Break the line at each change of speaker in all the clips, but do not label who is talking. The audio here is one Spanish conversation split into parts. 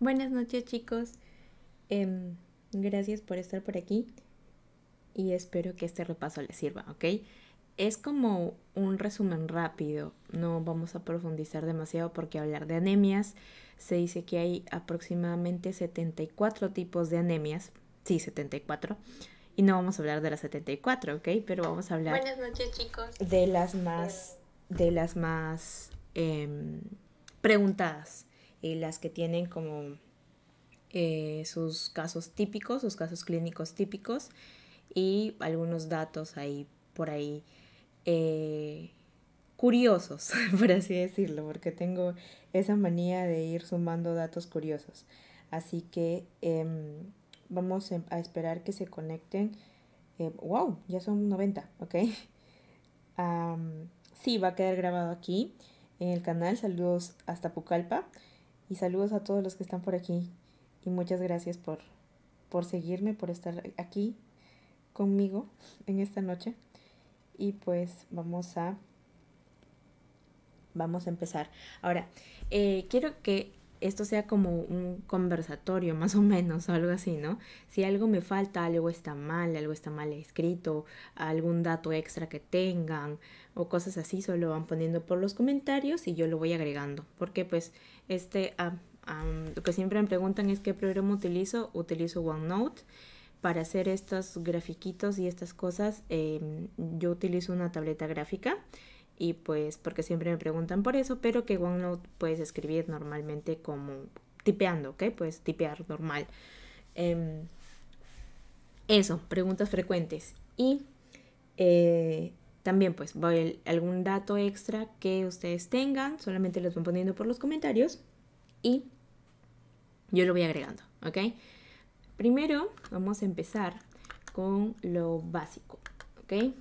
Buenas noches chicos. Em, gracias por estar por aquí y espero que este repaso les sirva, ¿ok? Es como un resumen rápido, no vamos a profundizar demasiado porque hablar de anemias, se dice que hay aproximadamente 74 tipos de anemias, sí, 74, y no vamos a hablar de las 74, ¿ok? Pero vamos a hablar... De las más... De las más... Em, preguntadas y las que tienen como eh, sus casos típicos, sus casos clínicos típicos y algunos datos ahí por ahí eh, curiosos, por así decirlo, porque tengo esa manía de ir sumando datos curiosos. Así que em, vamos em, a esperar que se conecten. Em, ¡Wow! Ya son 90, ¿ok? sí, va a quedar grabado aquí en el canal. Saludos hasta Pucallpa. Y saludos a todos los que están por aquí. Y muchas gracias por, por seguirme, por estar aquí conmigo en esta noche. Y pues vamos a vamos a empezar. Ahora, eh, quiero que esto sea como un conversatorio más o menos o algo así, ¿no? Si algo me falta, algo está mal, algo está mal escrito, algún dato extra que tengan o cosas así, solo van poniendo por los comentarios y yo lo voy agregando. Porque pues este, lo que siempre me preguntan es qué programa utilizo. Utilizo OneNote. Para hacer estos grafiquitos y estas cosas, em, yo utilizo una tableta gráfica y pues porque siempre me preguntan por eso, pero que OneNote puedes escribir normalmente como tipeando, ¿ok? Puedes tipear normal. Em, eso, preguntas frecuentes. Y eh, también pues voy algún dato extra que ustedes tengan, solamente los van poniendo por los comentarios y yo lo voy agregando, ¿ok? Primero vamos a empezar con lo básico, ¿ok?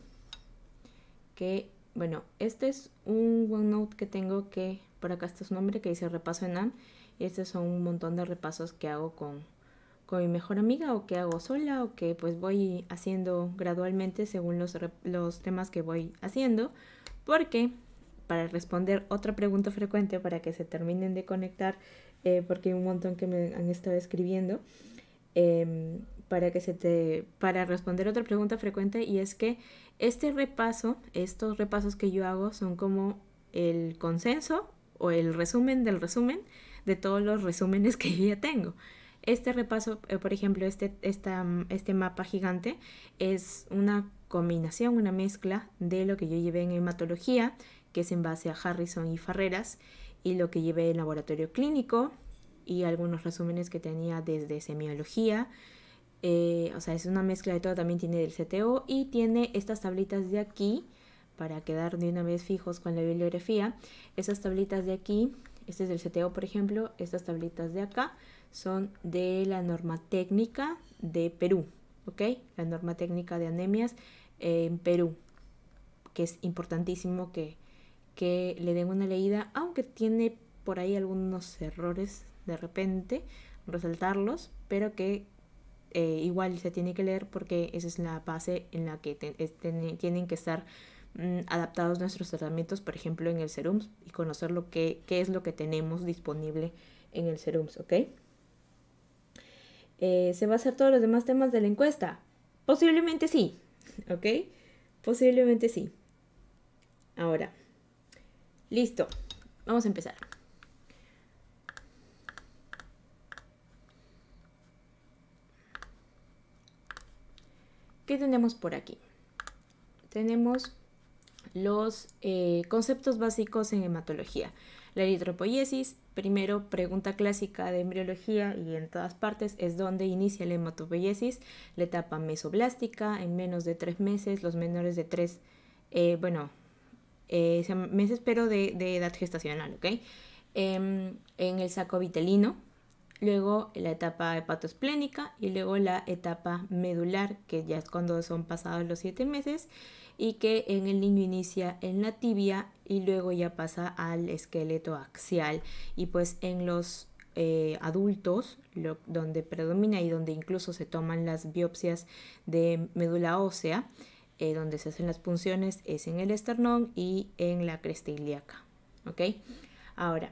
Que bueno, este es un OneNote que tengo que, por acá está su nombre, que dice repaso enam. Y estos son un montón de repasos que hago con, con mi mejor amiga o que hago sola o que pues voy haciendo gradualmente según los, temas que voy haciendo. Porque para responder otra pregunta frecuente, para que se terminen de conectar, eh, porque hay un montón que me han estado escribiendo, em, para, que se te, para responder otra pregunta frecuente y es que este repaso, estos repasos que yo hago son como el consenso o el resumen del resumen de todos los resúmenes que yo ya tengo. Este repaso, eh, por ejemplo, este, este mapa gigante es una combinación, una mezcla de lo que yo llevé en hematología, que es en base a Harrison y Ferreras, y lo que llevé en laboratorio clínico y algunos resúmenes que tenía desde semiología, eh, o sea, es una mezcla de todo, también tiene del CTO y tiene estas tablitas de aquí para quedar de una vez fijos con la bibliografía. Esas tablitas de aquí, este es del CTO por ejemplo, estas tablitas de acá son de la norma técnica de Perú, ¿ok? La norma técnica de anemias en Perú, que es importantísimo que le den una leída, aunque tiene por ahí algunos errores de repente, resaltarlos, pero que eh, igual se tiene que leer porque esa es la base en la que tienen que estar mm, adaptados nuestros tratamientos, por ejemplo, en el Serums y conocer lo que, qué es lo que tenemos disponible en el Serums, ¿ok? Eh, ¿Se va a hacer todos los demás temas de la encuesta? Posiblemente sí, ¿ok? Posiblemente sí. Ahora, listo, vamos a empezar. ¿Qué tenemos por aquí? Tenemos los eh, conceptos básicos en hematología. La eritropoiesis, primero, pregunta clásica de embriología y en todas partes es donde inicia la hematopoiesis, la etapa mesoblástica, en menos de tres meses, los menores de tres, eh, bueno, eh, meses pero de, de, edad gestacional, ¿ok? Em, en el saco vitelino, luego la etapa hepatoesplénica y luego la etapa medular, que ya es cuando son pasados los siete meses y que en el niño inicia en la tibia y luego ya pasa al esqueleto axial. Y pues en los eh, adultos, donde predomina y donde incluso se toman las biopsias de médula ósea, eh, donde se hacen las punciones es en el esternón y en la cresta ilíaca. ¿Ok? Ahora,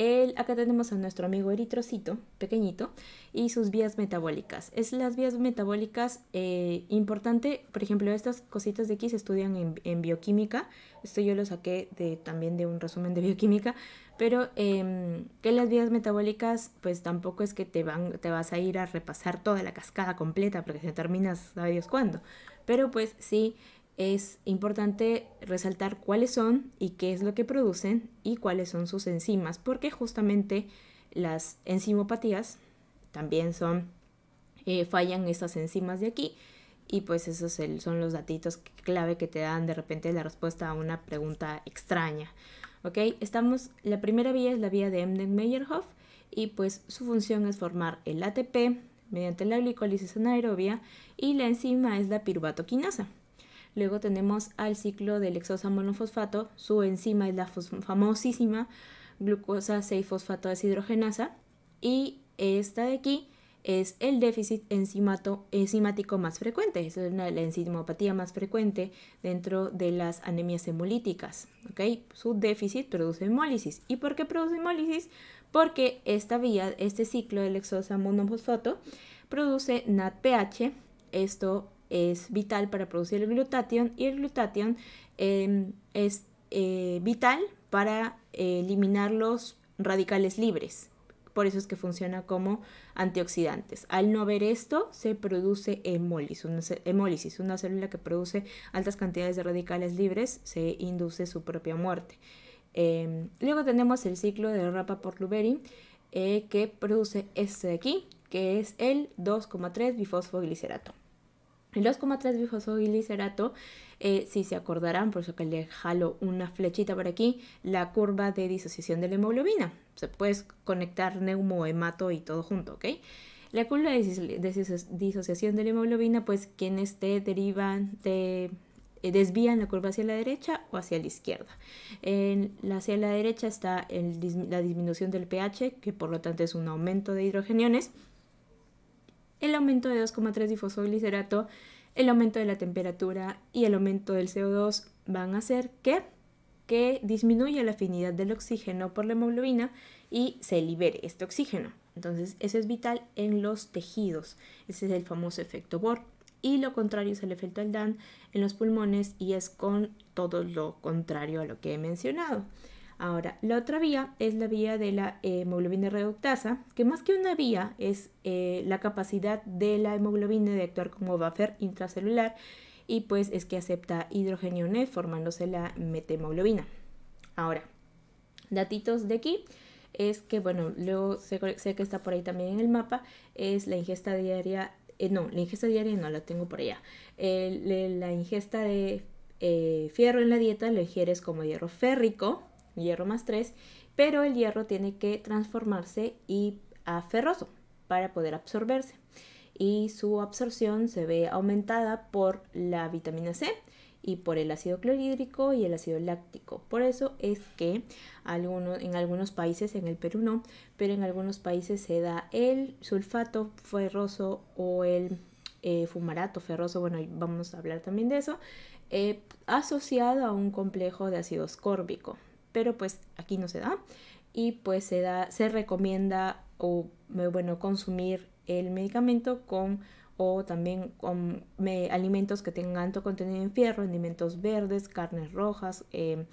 el, acá tenemos a nuestro amigo eritrocito, pequeñito, y sus vías metabólicas. Es las vías metabólicas eh, importante, por ejemplo, estas cositas de aquí se estudian en, bioquímica. Esto yo lo saqué también de un resumen de bioquímica, pero em, que las vías metabólicas, pues tampoco es que te, van, te vas a ir a repasar toda la cascada completa, porque se terminas, sabe Dios cuándo. Pero pues sí, es importante resaltar cuáles son y qué es lo que producen y cuáles son sus enzimas, porque justamente las enzimopatías también son, eh, fallan estas enzimas de aquí y pues esos son los datitos clave que te dan de repente la respuesta a una pregunta extraña. ¿Ok? Estamos, la primera vía es la vía de Emden-Meyerhoff y pues su función es formar el ATP mediante la glicólisis anaerobia y la enzima es la piruvatoquinasa. Luego tenemos al ciclo del monofosfato, su enzima es la famosísima glucosa 6-fosfato deshidrogenasa y esta de aquí es el déficit enzimático más frecuente, es una, la enzimopatía más frecuente dentro de las anemias hemolíticas. Su déficit produce hemólisis. ¿Y por qué produce hemólisis? Porque esta vía, este ciclo del monofosfato produce NADPH. Esto es vital para producir el glutatión y el glutatión em, es eh, vital para eh, eliminar los radicales libres. Por eso es que funciona como antioxidantes. Al no ver esto, se produce hemólisis una, una célula que produce altas cantidades de radicales libres, se induce su propia muerte. Em, luego tenemos el ciclo de Rapa por Luberin, eh, que produce este de aquí, que es el 2,3 bifosfoglicerato. El 2,3 y eh, si se acordarán, por eso que le jalo una flechita por aquí, la curva de disociación de la hemoglobina. Se puede conectar hemato y todo junto, ¿ok? La curva de disociación de la hemoglobina, pues quienes esté derivan, eh, desvían la curva hacia la derecha o hacia la izquierda. En, hacia la derecha está la disminución del pH, que por lo tanto es un aumento de hidrogeniones el aumento de 2,3 difosoglicerato, el aumento de la temperatura y el aumento del CO2 van a hacer que, disminuya la afinidad del oxígeno por la hemoglobina y se libere este oxígeno. Entonces, eso es vital en los tejidos. Ese es el famoso efecto Bohr. Y lo contrario es el efecto Aldan en los pulmones y es con todo lo contrario a lo que he mencionado. Ahora, la otra vía es la vía de la hemoglobina reductasa, que más que una vía es eh, la capacidad de la hemoglobina de actuar como buffer intracelular y pues es que acepta hidrogenio N formándose la metemoglobina. Ahora, datitos de aquí es que, bueno, luego sé, que está por ahí también en el mapa, es la ingesta diaria, eh, no, la ingesta diaria no la tengo por allá, la ingesta de eh, fierro en la dieta lo ingieres como hierro férrico, hierro más 3, pero el hierro tiene que transformarse y a ferroso para poder absorberse. Y su absorción se ve aumentada por la vitamina C y por el ácido clorhídrico y el ácido láctico. Por eso es que algunos en algunos países, en el Perú no, pero en algunos países se da el sulfato ferroso o el eh, fumarato ferroso, bueno, vamos a hablar también de eso, eh, asociado a un complejo de ácido escórbico pero pues aquí no se da y pues se, da, se recomienda o bueno, consumir el medicamento con o también con alimentos que tengan alto contenido en fierro, alimentos verdes, carnes rojas, em,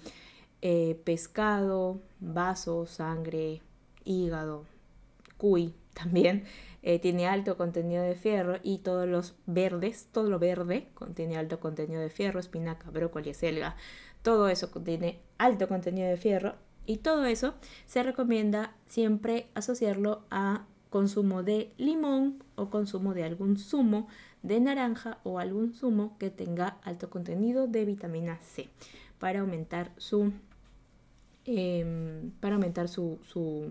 eh, pescado, vaso, sangre, hígado, cuy también eh, tiene alto contenido de fierro y todos los verdes, todo lo verde contiene alto contenido de fierro, espinaca, brócoli, selga, todo eso contiene alto contenido de fierro y todo eso se recomienda siempre asociarlo a consumo de limón o consumo de algún zumo de naranja o algún zumo que tenga alto contenido de vitamina C para aumentar su em, para aumentar su,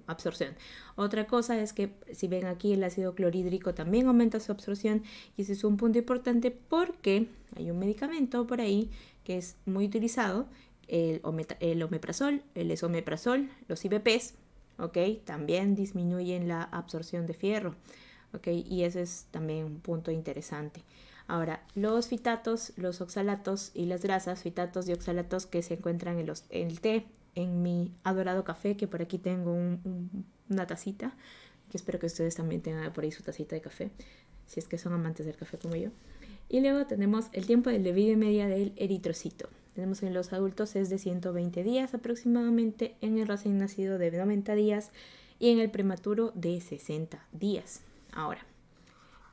absorción. Otra cosa es que si ven aquí el ácido clorhídrico también aumenta su absorción y ese es un punto importante porque hay un medicamento por ahí que es muy utilizado el, omeprazol, el esomeprazol, los IBPs, ¿ok? También disminuyen la absorción de fierro, ¿ok? Y ese es también un punto interesante. Ahora, los fitatos, los oxalatos y las grasas, fitatos y oxalatos que se encuentran en, los, el té, en mi adorado café, que por aquí tengo una tacita, que espero que ustedes también tengan por ahí su tacita de café, si es que son amantes del café como yo. Y luego tenemos el tiempo de vida media del eritrocito tenemos en los adultos es de 120 días aproximadamente, en el recién nacido de 90 días y en el prematuro de 60 días. Ahora,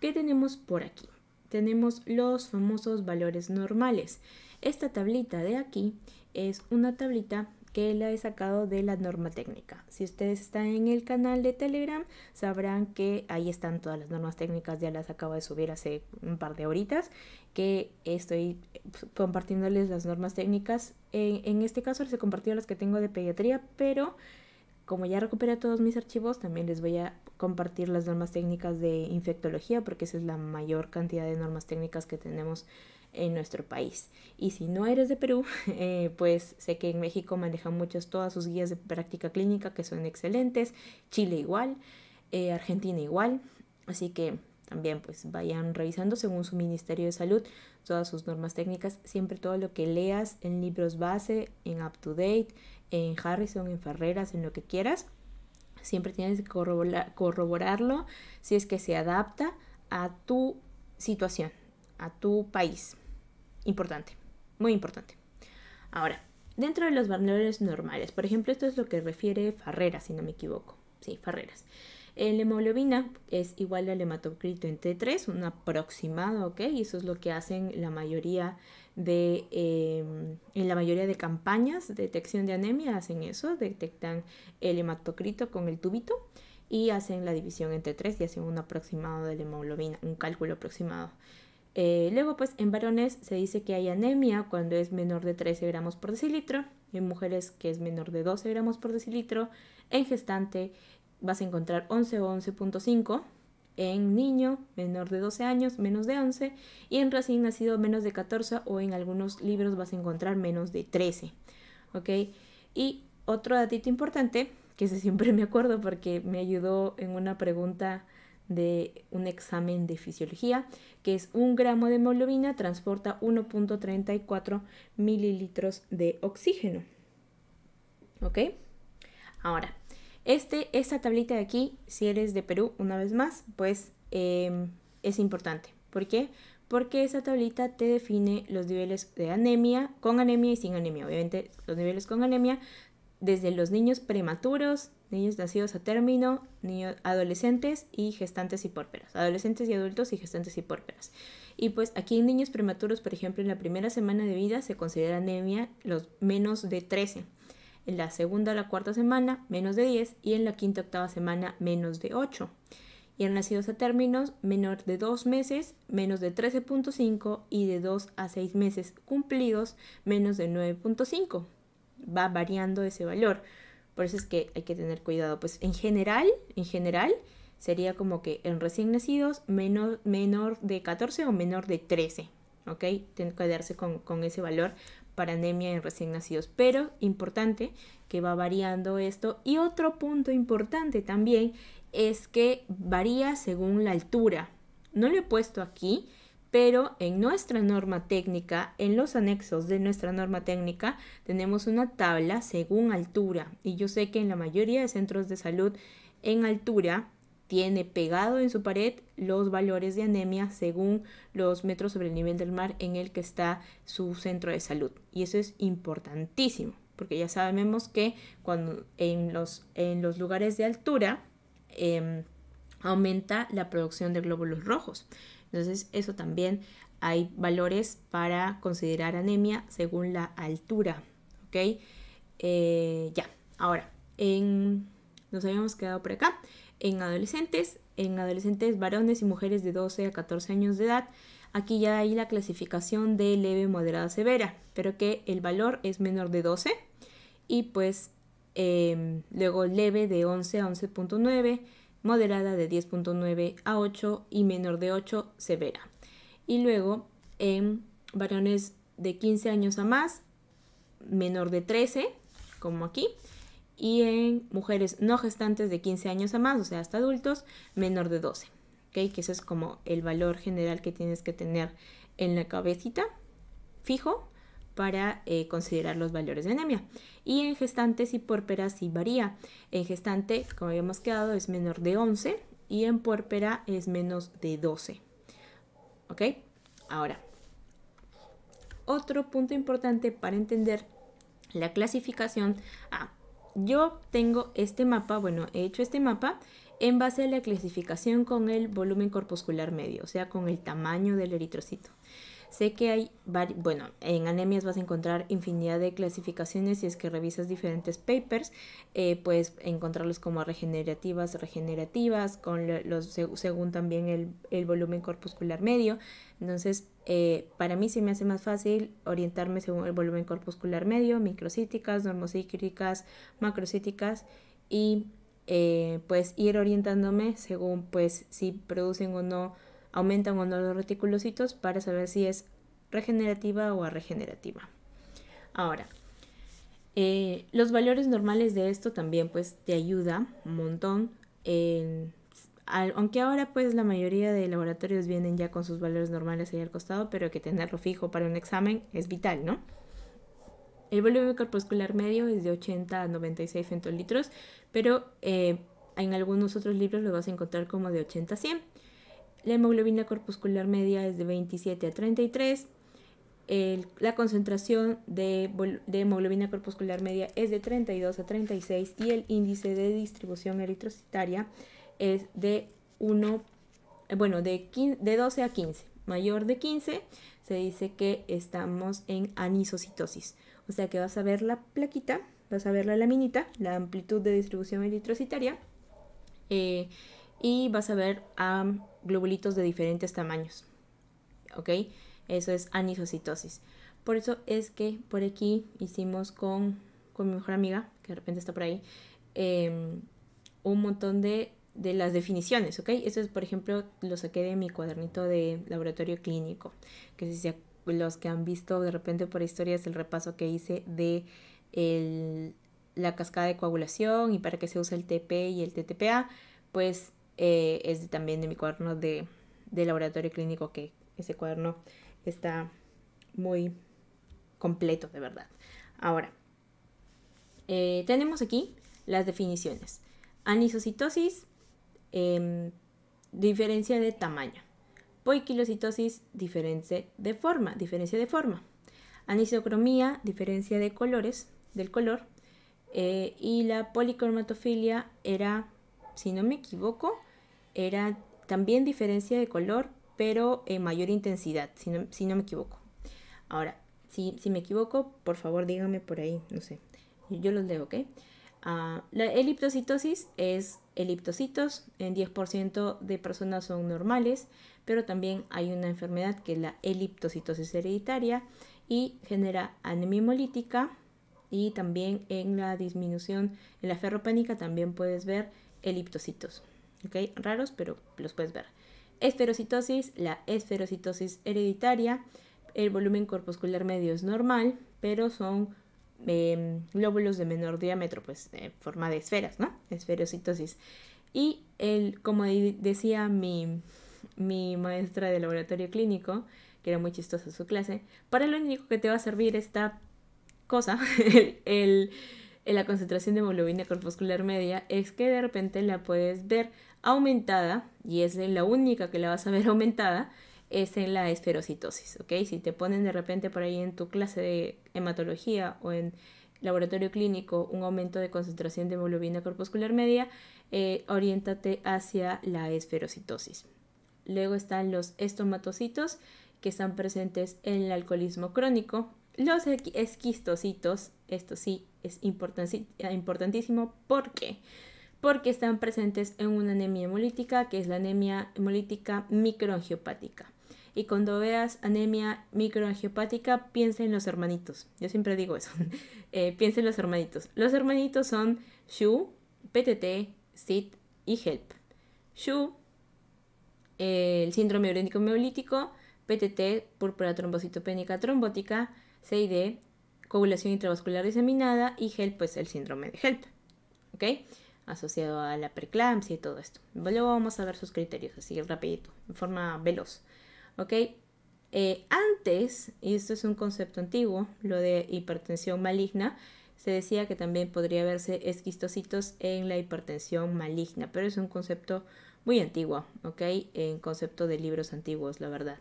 ¿qué tenemos por aquí? Tenemos los famosos valores normales. Esta tablita de aquí es una tablita que la he sacado de la norma técnica. Si ustedes están en el canal de Telegram, sabrán que ahí están todas las normas técnicas, ya las acabo de subir hace un par de horitas, que estoy compartiéndoles las normas técnicas. Eh, en, este caso les he compartido las que tengo de pediatría, pero como ya recuperé todos mis archivos, también les voy a compartir las normas técnicas de infectología, porque esa es la mayor cantidad de normas técnicas que tenemos en nuestro país. Y si no eres de Perú, eh, pues sé que en México manejan muchas todas sus guías de práctica clínica que son excelentes, Chile igual, eh, Argentina igual, así que también pues vayan revisando según su Ministerio de Salud todas sus normas técnicas, siempre todo lo que leas en libros base, en Up to Date, en Harrison, en Ferreras, en lo que quieras, siempre tienes que corroborarlo si es que se adapta a tu situación, a tu país. Importante, muy importante. Ahora, dentro de los valores normales, por ejemplo, esto es lo que refiere Farreras, si no me equivoco. Sí, Farreras. La hemoglobina es igual al hematocrito en T3, un aproximado, ¿ok? Y eso es lo que hacen la mayoría de, em, en la mayoría de campañas de detección de anemia, hacen eso, detectan el hematocrito con el tubito y hacen la división en T3 y hacen un aproximado de la hemoglobina, un cálculo aproximado. Eh, luego, pues en varones se dice que hay anemia cuando es menor de 13 gramos por decilitro, en mujeres que es menor de 12 gramos por decilitro, en gestante vas a encontrar 11 o 11.5, en niño menor de 12 años menos de 11 y en recién nacido menos de 14 o en algunos libros vas a encontrar menos de 13. Y otro datito importante, que siempre me acuerdo porque me ayudó en una pregunta de un examen de fisiología, que es un gramo de hemoglobina transporta 1.34 mililitros de oxígeno. ¿Ok? Ahora, este, esta tablita de aquí, si eres de Perú, una vez más, pues em, es importante. ¿Por qué? Porque esta tablita te define los niveles de anemia, con anemia y sin anemia. Obviamente, los niveles con anemia desde los niños prematuros, niños nacidos a término, niños adolescentes y gestantes y pórperas, adolescentes y adultos y gestantes y pórperas. Y pues aquí en niños prematuros, por ejemplo, en la primera semana de vida se considera anemia los menos de 13, en la segunda a la cuarta semana menos de 10 y en la quinta octava semana menos de 8. Y en nacidos a términos menor de 2 meses, menos de 13.5 y de 2 a 6 meses cumplidos, menos de 9.5 va variando ese valor. Por eso es que hay que tener cuidado. Pues en general, en general, sería como que en recién nacidos menor, menor de 14 o menor de 13. ¿Ok? Tiene que quedarse con, con ese valor para anemia en recién nacidos. Pero importante que va variando esto. Y otro punto importante también es que varía según la altura. No lo he puesto aquí, pero en nuestra norma técnica, en los anexos de nuestra norma técnica, tenemos una tabla según altura. Y yo sé que en la mayoría de centros de salud en altura tiene pegado en su pared los valores de anemia según los metros sobre el nivel del mar en el que está su centro de salud. Y eso es importantísimo, porque ya sabemos que cuando en los, en los lugares de altura em, aumenta la producción de glóbulos rojos. Entonces eso también hay valores para considerar anemia según la altura. ¿Ok? Eh, ya, ahora, nos habíamos quedado por acá. En adolescentes, en adolescentes varones y mujeres de 12 a 14 años de edad, aquí ya hay la clasificación de leve, moderada, severa, pero que el valor es menor de 12 y pues em, luego leve de 11 a 11.9 moderada de 10.9 a 8 y menor de 8 severa. Y luego en varones de 15 años a más, menor de 13, como aquí, y en mujeres no gestantes de 15 años a más, o sea, hasta adultos, menor de 12. ¿okay? Que ese es como el valor general que tienes que tener en la cabecita, fijo, para eh, considerar los valores de anemia. Y en gestantes y puérperas sí varía. En gestante, como habíamos quedado, es menor de 11 y en puérpera es menos de 12. ¿Ok? Ahora, otro punto importante para entender la clasificación. Ah, yo tengo este mapa, bueno, he hecho este mapa en base a la clasificación con el volumen corpuscular medio, o sea, con el tamaño del eritrocito. Sé que hay, bueno, en anemias vas a encontrar infinidad de clasificaciones si es que revisas diferentes papers, eh, puedes encontrarlos como regenerativas, regenerativas, con los, según también el, volumen corpuscular medio. Entonces, eh, para mí sí me hace más fácil orientarme según el volumen corpuscular medio, microcíticas, normocíticas, macrocíticas y eh, pues ir orientándome según pues si producen o no aumentan o no los reticulocitos para saber si es regenerativa o regenerativa. Ahora, eh, los valores normales de esto también pues te ayuda un montón. aunque ahora pues la mayoría de laboratorios vienen ya con sus valores normales ahí al costado, pero que tenerlo fijo para un examen es vital, ¿no? El volumen corpuscular medio es de 80 a 96 centolitros, pero eh, en algunos otros libros lo vas a encontrar como de 80 a 100. La hemoglobina corpuscular media es de 27 a 33. la concentración de, hemoglobina corpuscular media es de 32 a 36 y el índice de distribución eritrocitaria es de 1, eh, bueno, de, de 12 a 15. Mayor de 15 se dice que estamos en anisocitosis. O sea que vas a ver la plaquita, vas a ver la laminita, la amplitud de distribución eritrocitaria. Eh, y vas a ver a globulitos de diferentes tamaños. ¿Ok? Eso es anisocitosis. Por eso es que por aquí hicimos con, con mi mejor amiga, que de repente está por ahí, em, un montón de, las definiciones, ¿ok? Eso es, por ejemplo, lo saqué de mi cuadernito de laboratorio clínico, que si los que han visto de repente por historias el repaso que hice de la cascada de coagulación y para qué se usa el TP y el TTPA, pues eh, es también de mi cuaderno de, laboratorio clínico, que ese cuaderno está muy completo, de verdad. Ahora, eh, tenemos aquí las definiciones. Anisocitosis, em, diferencia de tamaño. Poiquilocitosis, diferencia de forma, diferencia de forma. Anisocromía, diferencia de colores, del color. Eh, y la policromatofilia era, si no me equivoco, era también diferencia de color, pero en mayor intensidad, si no, me equivoco. Ahora, si, me equivoco, por favor díganme por ahí, no sé. Yo los leo, ¿ok? Ah, la eliptocitosis es eliptocitos, en 10% de personas son normales, pero también hay una enfermedad que es la eliptocitosis hereditaria y genera anemia hemolítica y también en la disminución en la ferropénica también puedes ver eliptocitos. ¿ok? Raros, pero los puedes ver. Esferocitosis, la esferocitosis hereditaria, el volumen corpuscular medio es normal, pero son glóbulos em, de menor diámetro, pues en forma de esferas, ¿no? Esferocitosis. Y el, como decía mi, maestra de laboratorio clínico, que era muy chistosa su clase, para lo único que te va a servir esta cosa, el, la concentración de hemoglobina corpuscular media, es que de repente la puedes ver aumentada, y es la única que la vas a ver aumentada, es en la esferocitosis, ¿ok? Si te ponen de repente por ahí en tu clase de hematología o en laboratorio clínico un aumento de concentración de hemoglobina corpuscular media, eh, oriéntate hacia la esferocitosis. Luego están los estomatocitos que están presentes en el alcoholismo crónico. Los esquistocitos, esto sí es importantísimo porque porque están presentes en una anemia hemolítica, que es la anemia hemolítica microangiopática. Y cuando veas anemia microangiopática, piensa en los hermanitos. Yo siempre digo eso. eh, piensa en los hermanitos. Los hermanitos son SHU, PTT, SIT y HELP. SHU, el síndrome urénico hemolítico PTT, púrpura trombocitopénica trombótica, CID, coagulación intravascular diseminada y HELP, pues el síndrome de HELP. ¿Ok? asociado a la preeclampsia y todo esto. Luego vamos a ver sus criterios, así rapidito, en forma veloz. ¿Ok? Eh, antes, y esto es un concepto antiguo, lo de hipertensión maligna, se decía que también podría verse esquistocitos en la hipertensión maligna, pero es un concepto muy antiguo, ¿ok? En concepto de libros antiguos, la verdad.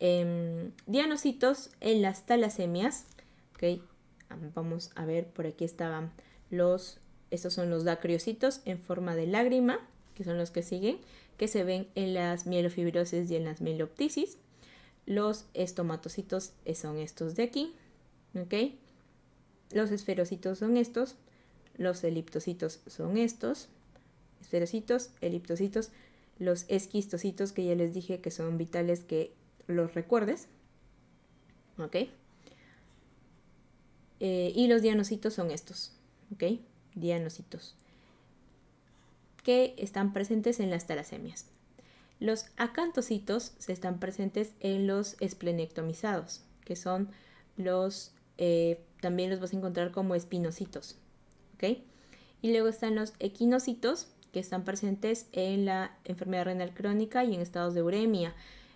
Em, dianocitos en las talasemias, ¿ok? Vamos a ver, por aquí estaban los estos son los dacriocitos en forma de lágrima, que son los que siguen, que se ven en las mielofibrosis y en las mieloptisis. Los estomatocitos son estos de aquí, ¿ok? Los esferocitos son estos, los eliptocitos son estos, esferocitos, eliptocitos, los esquistocitos que ya les dije que son vitales que los recuerdes, ¿ok? Eh, y los dianocitos son estos, ¿ok? dianocitos que están presentes en las talasemias. Los acantocitos están presentes en los esplenectomizados, que son los, eh, también los vas a encontrar como espinocitos, Y luego están los equinocitos, que están presentes en la enfermedad renal crónica y en estados de uremia,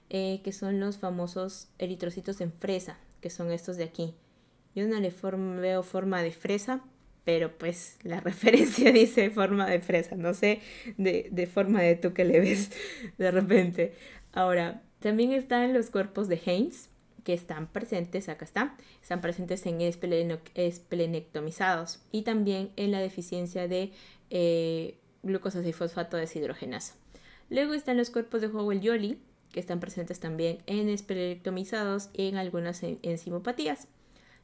eh, que son los famosos eritrocitos en fresa, que son estos de aquí. Yo no le veo forma de fresa, pero pues la referencia dice forma de fresa, no sé de, forma de tú que le ves de repente. Ahora, también están los cuerpos de Heinz, que están presentes, acá está, están presentes en esplenectomizados y también en la deficiencia de eh, glucosa y fosfato deshidrogenasa. Luego están los cuerpos de howell jolly que están presentes también en esplenectomizados y en algunas enzimopatías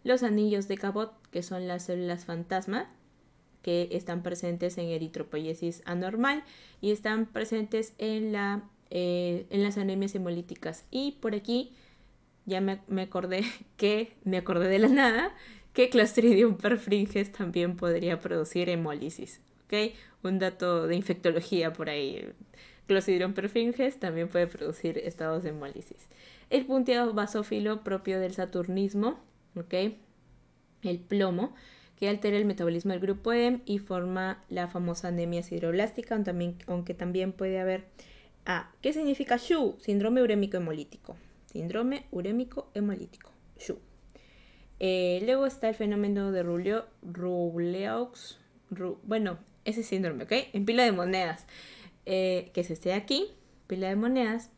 los anillos de Cabot, que son las células fantasma, que están presentes en eritropoiesis anormal y están presentes en, la, eh, en las anemias hemolíticas. Y por aquí ya me, acordé que, me acordé de la nada, que Clostridium perfringes también podría producir hemólisis. Un dato de infectología por ahí. Clostridium perfringes también puede producir estados de hemólisis. El punteado basófilo propio del saturnismo el plomo, que altera el metabolismo del grupo M e y forma la famosa anemia sideroblástica, aunque también puede haber... ¿qué significa SHU? Síndrome urémico hemolítico. Síndrome urémico hemolítico, SHU. Eh, luego está el fenómeno de Rubleaux, bueno, ese síndrome, ¿ok? En pila de monedas, eh, que se esté aquí, pila de monedas,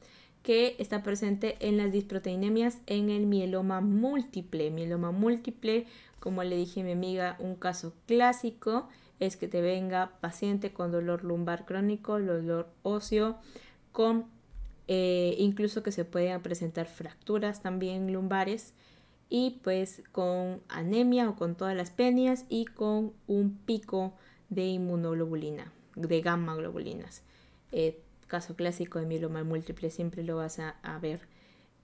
que está presente en las disproteinemias en el mieloma múltiple. Mieloma múltiple, como le dije a mi amiga, un caso clásico es que te venga paciente con dolor lumbar crónico, dolor óseo, con eh, incluso que se puedan presentar fracturas también lumbares y pues con anemia o con todas las penias y con un pico de inmunoglobulina, de gamma globulinas. Eh, caso clásico de mieloma múltiple, siempre lo vas a, ver.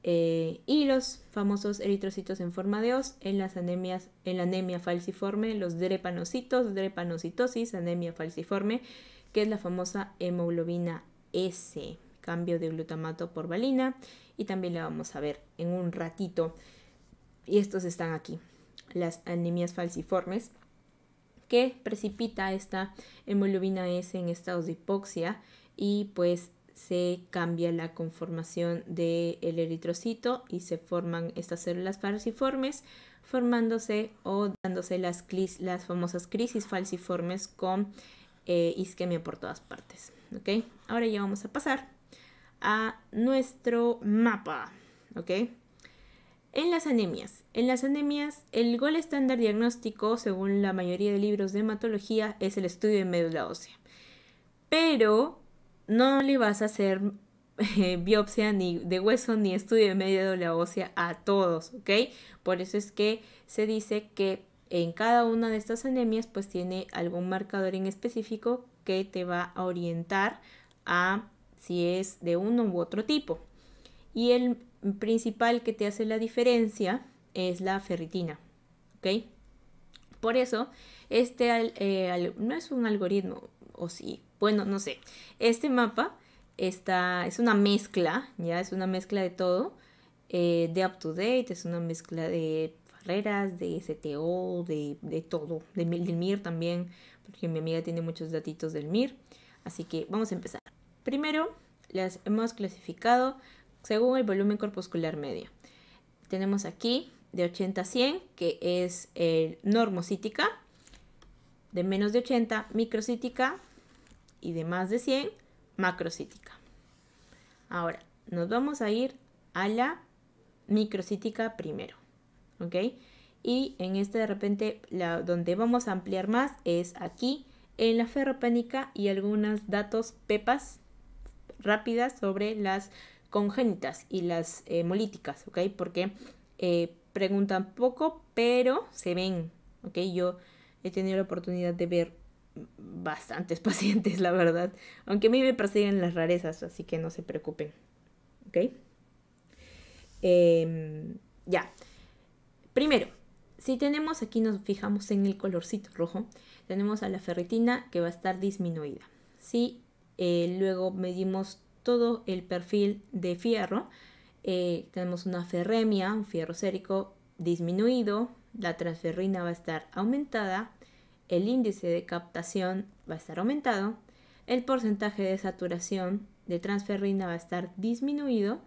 Eh, y los famosos eritrocitos en forma de os en las anemias, en la anemia falciforme, los drepanocitos, drepanocitosis, anemia falciforme, que es la famosa hemoglobina S, cambio de glutamato por valina, y también la vamos a ver en un ratito. Y estos están aquí, las anemias falciformes, que precipita esta hemoglobina S en estados de hipoxia y pues se cambia la conformación del el eritrocito y se forman estas células falciformes formándose o dándose las, las famosas crisis falciformes con eh, isquemia por todas partes. ¿ok? Ahora ya vamos a pasar a nuestro mapa. ¿ok? En las anemias. En las anemias, el gol estándar diagnóstico, según la mayoría de libros de hematología, es el estudio de médula ósea. Pero no le vas a hacer eh, biopsia ni de hueso ni estudio de media doble ósea a todos, ¿ok? Por eso es que se dice que en cada una de estas anemias pues tiene algún marcador en específico que te va a orientar a si es de uno u otro tipo. Y el principal que te hace la diferencia es la ferritina, ¿ok? Por eso, este eh, no es un algoritmo, o sí, bueno, no sé. Este mapa está, es una mezcla, ya es una mezcla de todo, eh, de up to date, es una mezcla de barreras, de STO, de, todo, de, del MIR también, porque mi amiga tiene muchos datitos del MIR. Así que vamos a empezar. Primero, las hemos clasificado según el volumen corpuscular medio. Tenemos aquí de 80 a 100, que es el normocítica, de menos de 80, microcítica, y de más de 100, macrocítica. Ahora, nos vamos a ir a la microcítica primero, ¿ok? Y en este de repente, la, donde vamos a ampliar más es aquí en la ferropánica y algunos datos pepas rápidas sobre las congénitas y las hemolíticas, eh, ¿ok? Porque eh, preguntan poco, pero se ven, ¿ok? Yo he tenido la oportunidad de ver bastantes pacientes, la verdad. Aunque a mí me persiguen las rarezas, así que no se preocupen. ¿Ok? Em, ya. Primero, si tenemos aquí, nos fijamos en el colorcito rojo, tenemos a la ferritina que va a estar disminuida. Si eh, luego medimos todo el perfil de fierro, eh, tenemos una ferremia, un fierro sérico disminuido, la transferrina va a estar aumentada, el índice de captación va a estar aumentado, el porcentaje de saturación de transferrina va a estar disminuido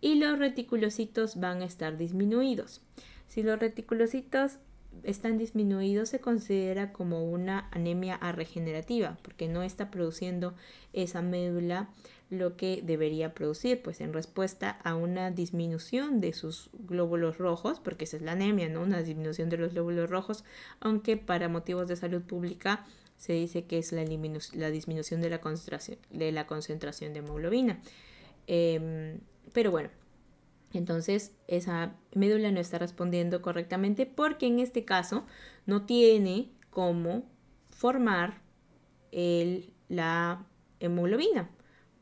y los reticulocitos van a estar disminuidos. Si los reticulocitos están disminuidos se considera como una anemia regenerativa porque no está produciendo esa médula lo que debería producir, pues en respuesta a una disminución de sus glóbulos rojos, porque esa es la anemia, ¿no? Una disminución de los glóbulos rojos, aunque para motivos de salud pública se dice que es la, disminución de la, concentración, de la concentración de hemoglobina. Em, pero bueno, entonces esa médula no está respondiendo correctamente porque en este caso no tiene cómo formar la hemoglobina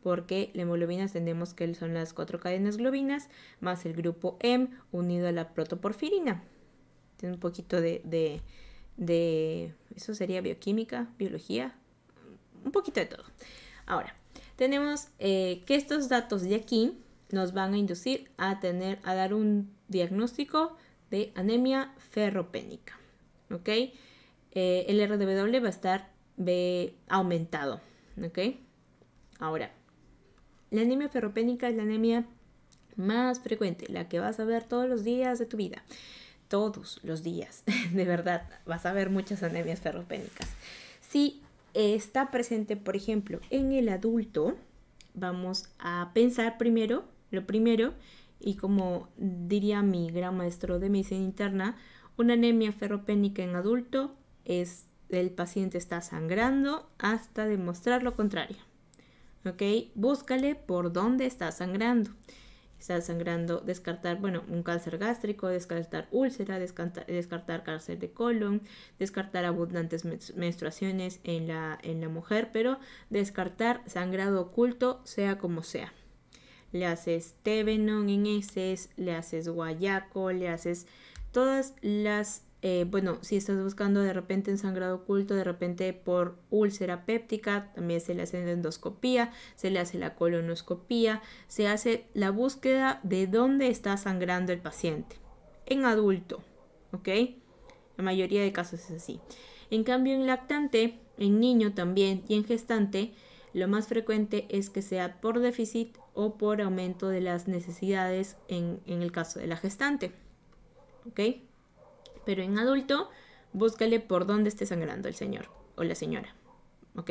porque la hemoglobina tenemos que son las cuatro cadenas globinas más el grupo M unido a la protoporfirina. Tiene un poquito de, de, eso sería bioquímica, biología, un poquito de todo. Ahora, tenemos eh, que estos datos de aquí nos van a inducir a tener, a dar un diagnóstico de anemia ferropénica. ¿Ok? Eh, el RDW va a estar aumentado. ¿Ok? Ahora, la anemia ferropénica es la anemia más frecuente, la que vas a ver todos los días de tu vida. Todos los días, de verdad, vas a ver muchas anemias ferropénicas. Si está presente, por ejemplo, en el adulto, vamos a pensar primero, lo primero, y como diría mi gran maestro de medicina interna, una anemia ferropénica en adulto es el paciente está sangrando hasta demostrar lo contrario. ¿ok? Búscale por dónde está sangrando. Está sangrando, descartar, bueno, un cáncer gástrico, descartar úlcera, descartar, cáncer de colon, descartar abundantes menstruaciones en la, en la mujer, pero descartar sangrado oculto, sea como sea. Le haces tevenon en heces, le haces guayaco, le haces todas las eh, bueno, si estás buscando de repente en sangrado oculto, de repente por úlcera péptica, también se le hace la endoscopía, se le hace la colonoscopía, se hace la búsqueda de dónde está sangrando el paciente. En adulto, ¿ok? La mayoría de casos es así. En cambio, en lactante, en niño también y en gestante, lo más frecuente es que sea por déficit o por aumento de las necesidades en, en el caso de la gestante. ¿Ok? Pero en adulto, búscale por dónde esté sangrando el señor o la señora. ¿Ok?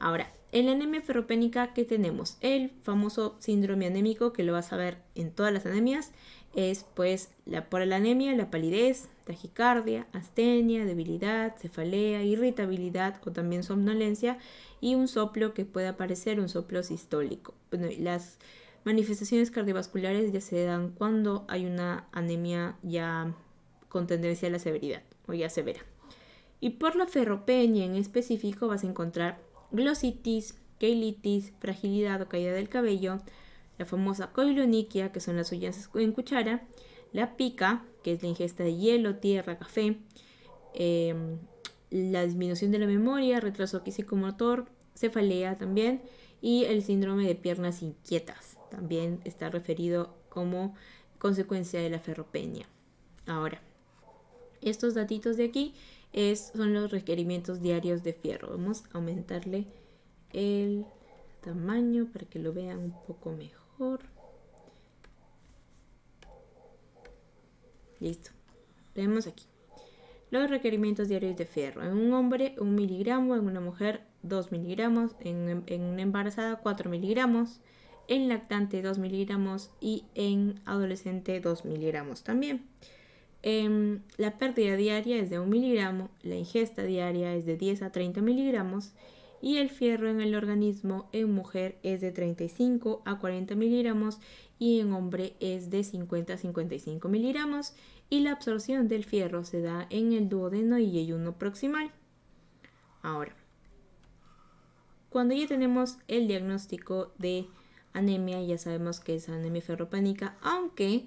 Ahora, el la anemia ferropénica, que tenemos? El famoso síndrome anémico que lo vas a ver en todas las anemias es pues la por la anemia, la palidez, taquicardia, astenia, debilidad, cefalea, irritabilidad o también somnolencia y un soplo que puede aparecer, un soplo sistólico. Bueno, las manifestaciones cardiovasculares ya se dan cuando hay una anemia ya con tendencia a la severidad o ya severa. Y por la ferropeña en específico vas a encontrar glositis, keilitis, fragilidad o caída del cabello, la famosa coiloniquia, que son las uñas en cuchara, la pica, que es la ingesta de hielo, tierra, café, em, la disminución de la memoria, retraso psicomotor, cefalea también, y el síndrome de piernas inquietas, también está referido como consecuencia de la ferropenia. Ahora, estos datitos de aquí son los requerimientos diarios de fierro. Vamos a aumentarle el tamaño para que lo vean un poco mejor. Listo. Vemos aquí. Los requerimientos diarios de fierro. En un hombre un miligramo, en una mujer 2 miligramos, en, una embarazada 4 miligramos, en lactante 2 miligramos y en adolescente 2 miligramos también. Em, la pérdida diaria es de 1 miligramo, la ingesta diaria es de 10 a 30 miligramos y el fierro en el organismo en mujer es de 35 a 40 miligramos y en hombre es de 50 a 55 miligramos y la absorción del fierro se da en el duodeno y ayuno proximal. Ahora, cuando ya tenemos el diagnóstico de anemia, ya sabemos que es anemia ferropánica, aunque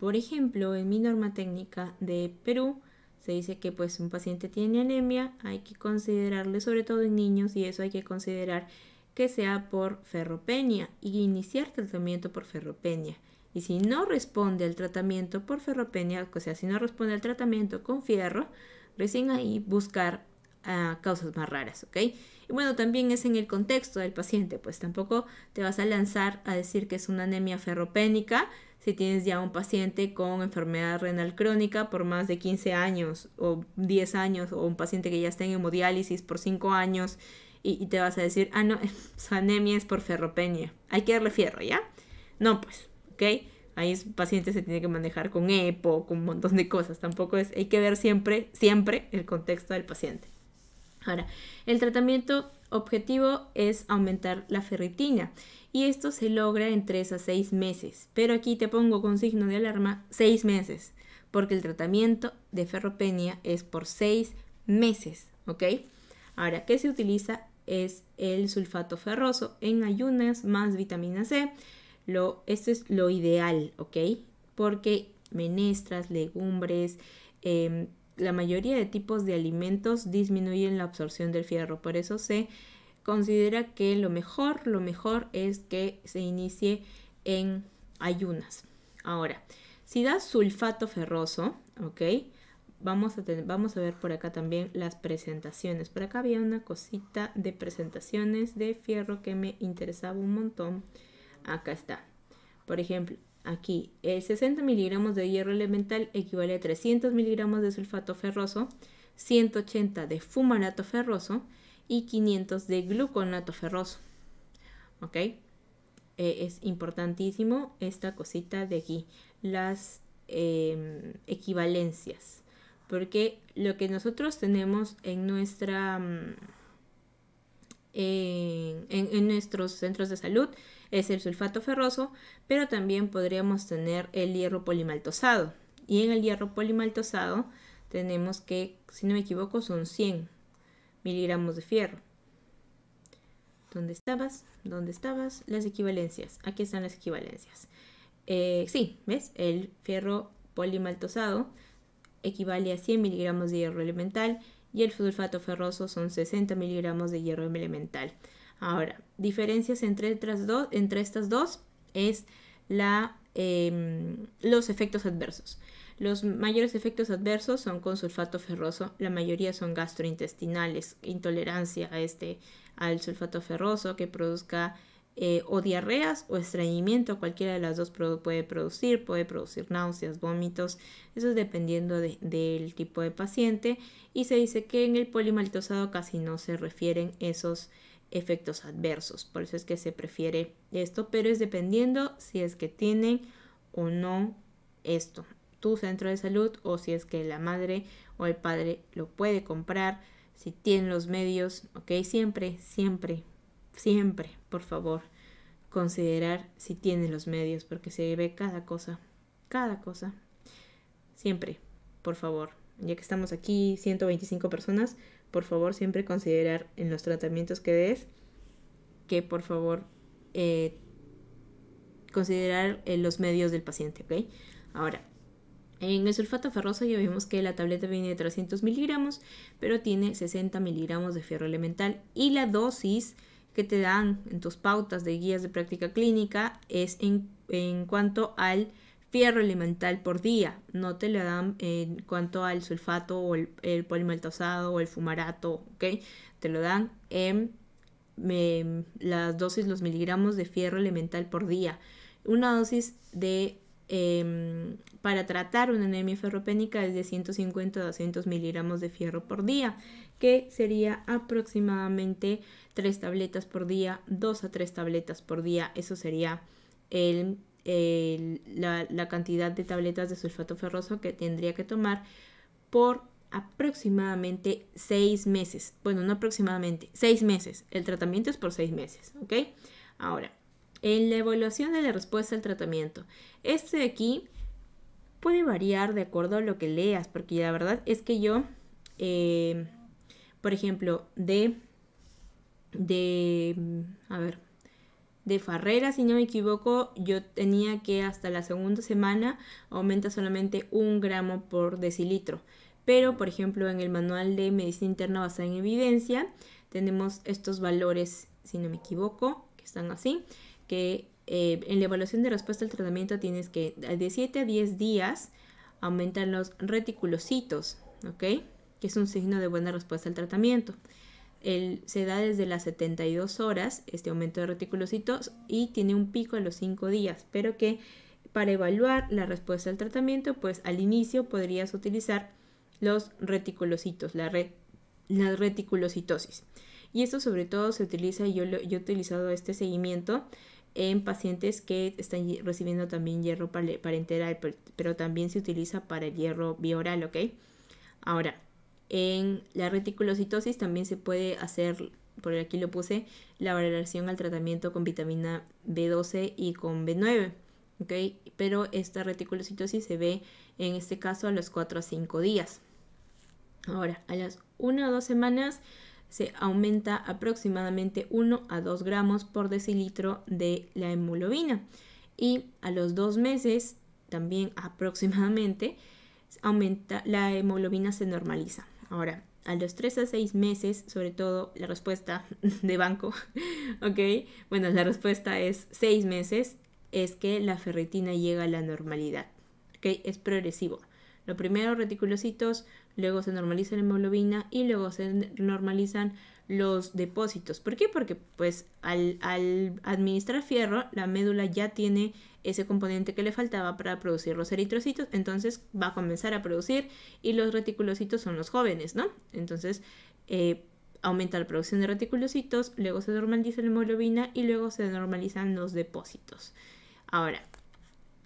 por ejemplo, en mi norma técnica de Perú se dice que pues un paciente tiene anemia, hay que considerarle, sobre todo en niños, y eso hay que considerar que sea por ferropenia y iniciar tratamiento por ferropenia. Y si no responde al tratamiento por ferropenia, o sea, si no responde al tratamiento con fierro, recién ahí buscar causas más raras, ¿ok? Y bueno, también es en el contexto del paciente, pues tampoco te vas a lanzar a decir que es una anemia ferropénica si tienes ya un paciente con enfermedad renal crónica por más de 15 años o 10 años o un paciente que ya está en hemodiálisis por 5 años y, te vas a decir, ah, no, su anemia es por ferropenia, hay que darle fierro, ¿ya? No, pues, ¿ok? Ahí es paciente se tiene que manejar con EPO, con un montón de cosas, tampoco es, hay que ver siempre, siempre el contexto del paciente. Ahora, el tratamiento objetivo es aumentar la ferritina y esto se logra en 3 a 6 meses, pero aquí te pongo con signo de alarma 6 meses, porque el tratamiento de ferropenia es por 6 meses, ¿ok? Ahora, ¿qué se utiliza? Es el sulfato ferroso en ayunas más vitamina C. Lo, esto es lo ideal, ¿ok? Porque menestras, legumbres, eh, la mayoría de tipos de alimentos disminuyen la absorción del fierro. Por eso se considera que lo mejor, lo mejor es que se inicie en ayunas. Ahora, si da sulfato ferroso, ¿ok? Vamos a, vamos a ver por acá también las presentaciones. Por acá había una cosita de presentaciones de fierro que me interesaba un montón. Acá está. Por ejemplo, Aquí, el 60 miligramos de hierro elemental equivale a 300 miligramos de sulfato ferroso, 180 de fumarato ferroso y 500 de gluconato ferroso. ¿Ok? E, es importantísimo esta cosita de aquí, las em, equivalencias. Porque lo que nosotros tenemos en nuestra... Mm, en, nuestros centros de salud es el sulfato ferroso, pero también podríamos tener el hierro polimaltosado. Y en el hierro polimaltosado tenemos que, si no me equivoco, son 100 miligramos de fierro. ¿Dónde estabas? ¿Dónde estabas? Las equivalencias. Aquí están las equivalencias. Eh, sí, ¿ves? El fierro polimaltosado equivale a 100 miligramos de hierro elemental y el sulfato ferroso son 60 miligramos de hierro elemental. Ahora, diferencias entre, estas dos es em, los efectos adversos. Los mayores efectos adversos son con sulfato ferroso, la mayoría son gastrointestinales, intolerancia a este, al sulfato ferroso que produzca eh, o diarreas o estreñimiento, cualquiera de las dos puede producir, puede producir náuseas, vómitos, eso es dependiendo del tipo de paciente y se dice que en el polimaltosado casi no se refieren esos efectos adversos. Por eso es que se prefiere esto, pero es dependiendo si es que tienen o no esto, tu centro de salud o si es que la madre o el padre lo puede comprar, si tienen los medios, ¿ok? Siempre, siempre, siempre, por favor, considerar si tienen los medios, porque se ve cada cosa, cada cosa. Siempre, por favor, ya que estamos aquí, 125 personas, por favor siempre considerar en los tratamientos que des que por favor eh, considerar los medios del paciente, ¿ok? Ahora, en el sulfato ferroso ya vimos que la tableta viene de 300 miligramos, pero tiene 60 miligramos de fierro elemental y la dosis que te dan en tus pautas de guías de práctica clínica es en cuanto al fierro elemental por día, no te lo dan en cuanto al sulfato o el, polimaltosado o el fumarato, ¿ok? Te lo dan en, em, las dosis, los miligramos de fierro elemental por día. Una dosis de em, para tratar una anemia ferropénica es de 150 a 200 miligramos de fierro por día, que sería aproximadamente 3 tabletas por día, 2 a 3 tabletas por día. Eso sería el la, cantidad de tabletas de sulfato ferroso que tendría que tomar por aproximadamente seis meses. Bueno, no aproximadamente, seis meses. El tratamiento es por seis meses, ¿ok? Ahora, en la evaluación de la respuesta al tratamiento, este de aquí puede variar de acuerdo a lo que leas, porque la verdad es que yo, eh, por ejemplo, de, de, a ver, de Farrera, si no me equivoco, yo tenía que hasta la segunda semana aumenta solamente un gramo por decilitro. Pero, por ejemplo, en el manual de medicina interna basada en evidencia, tenemos estos valores, si no me equivoco, que están así, que eh, en la evaluación de respuesta al tratamiento tienes que de 7 a 10 días aumentan los reticulocitos, ¿ok? Que es un signo de buena respuesta al tratamiento se da desde las 72 horas, este aumento de reticulocitos, y tiene un pico a los 5 días, pero que para evaluar la respuesta al tratamiento, pues al inicio podrías utilizar los reticulocitos, la, reticulocitosis. Y esto sobre todo se utiliza, yo, yo he utilizado este seguimiento en pacientes que están recibiendo también hierro parenteral, pero, pero también se utiliza para el hierro bioral, ¿ok? Ahora, en la reticulocitosis también se puede hacer, por aquí lo puse, la valoración al tratamiento con vitamina B12 y con B9. Pero esta reticulocitosis se ve en este caso a los 4 a 5 días. Ahora, a las 1 a 2 semanas se aumenta aproximadamente 1 a 2 gramos por decilitro de la hemoglobina. Y a los 2 meses, también aproximadamente, aumenta, la hemoglobina se normaliza. Ahora, a los 3 a 6 meses, sobre todo la respuesta de banco, ¿ok? Bueno, la respuesta es 6 meses, es que la ferritina llega a la normalidad, ¿ok? Es progresivo. Lo primero reticulocitos, luego se normaliza la hemoglobina y luego se normalizan los depósitos. ¿Por qué? Porque pues al, administrar fierro, la médula ya tiene ese componente que le faltaba para producir los eritrocitos, entonces va a comenzar a producir y los reticulocitos son los jóvenes, ¿no? Entonces, eh, aumenta la producción de reticulocitos, luego se normaliza la hemoglobina y luego se normalizan los depósitos. Ahora,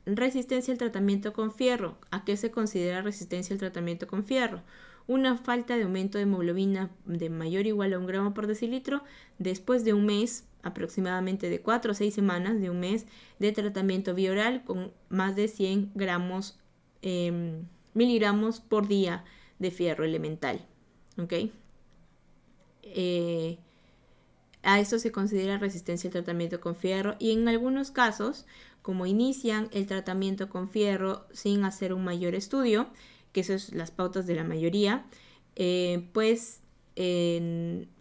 Resistencia al tratamiento con fierro. ¿A qué se considera resistencia al tratamiento con fierro? Una falta de aumento de hemoglobina de mayor o igual a un gramo por decilitro después de un mes, aproximadamente de 4 o 6 semanas de un mes de tratamiento bioral con más de 100 gramos, em, miligramos por día de fierro elemental. ¿Ok? Eh, a esto se considera resistencia al tratamiento con fierro y en algunos casos como inician el tratamiento con fierro sin hacer un mayor estudio, que eso es las pautas de la mayoría, eh, pues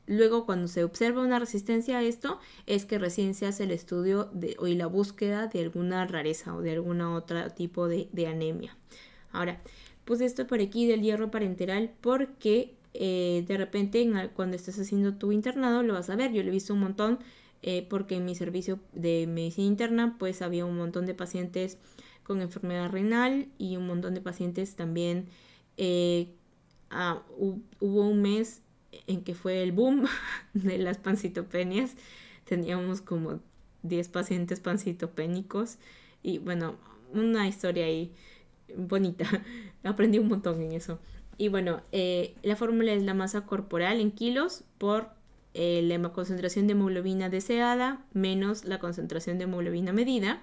luego cuando se observa una resistencia a esto es que recién se hace el estudio de, y la búsqueda de alguna rareza o de algún otro tipo de, anemia. Ahora, pues esto por aquí del hierro parenteral porque eh, de repente cuando estás haciendo tu internado lo vas a ver, yo lo he visto un montón eh, porque en mi servicio de medicina interna pues había un montón de pacientes con enfermedad renal y un montón de pacientes también. Eh, ah, hubo un mes en que fue el boom de las pancitopenias. Teníamos como 10 pacientes pancitopénicos y bueno, una historia ahí bonita. Aprendí un montón en eso. Y bueno, eh, la fórmula es la masa corporal en kilos por eh, la concentración de hemoglobina deseada menos la concentración de hemoglobina medida,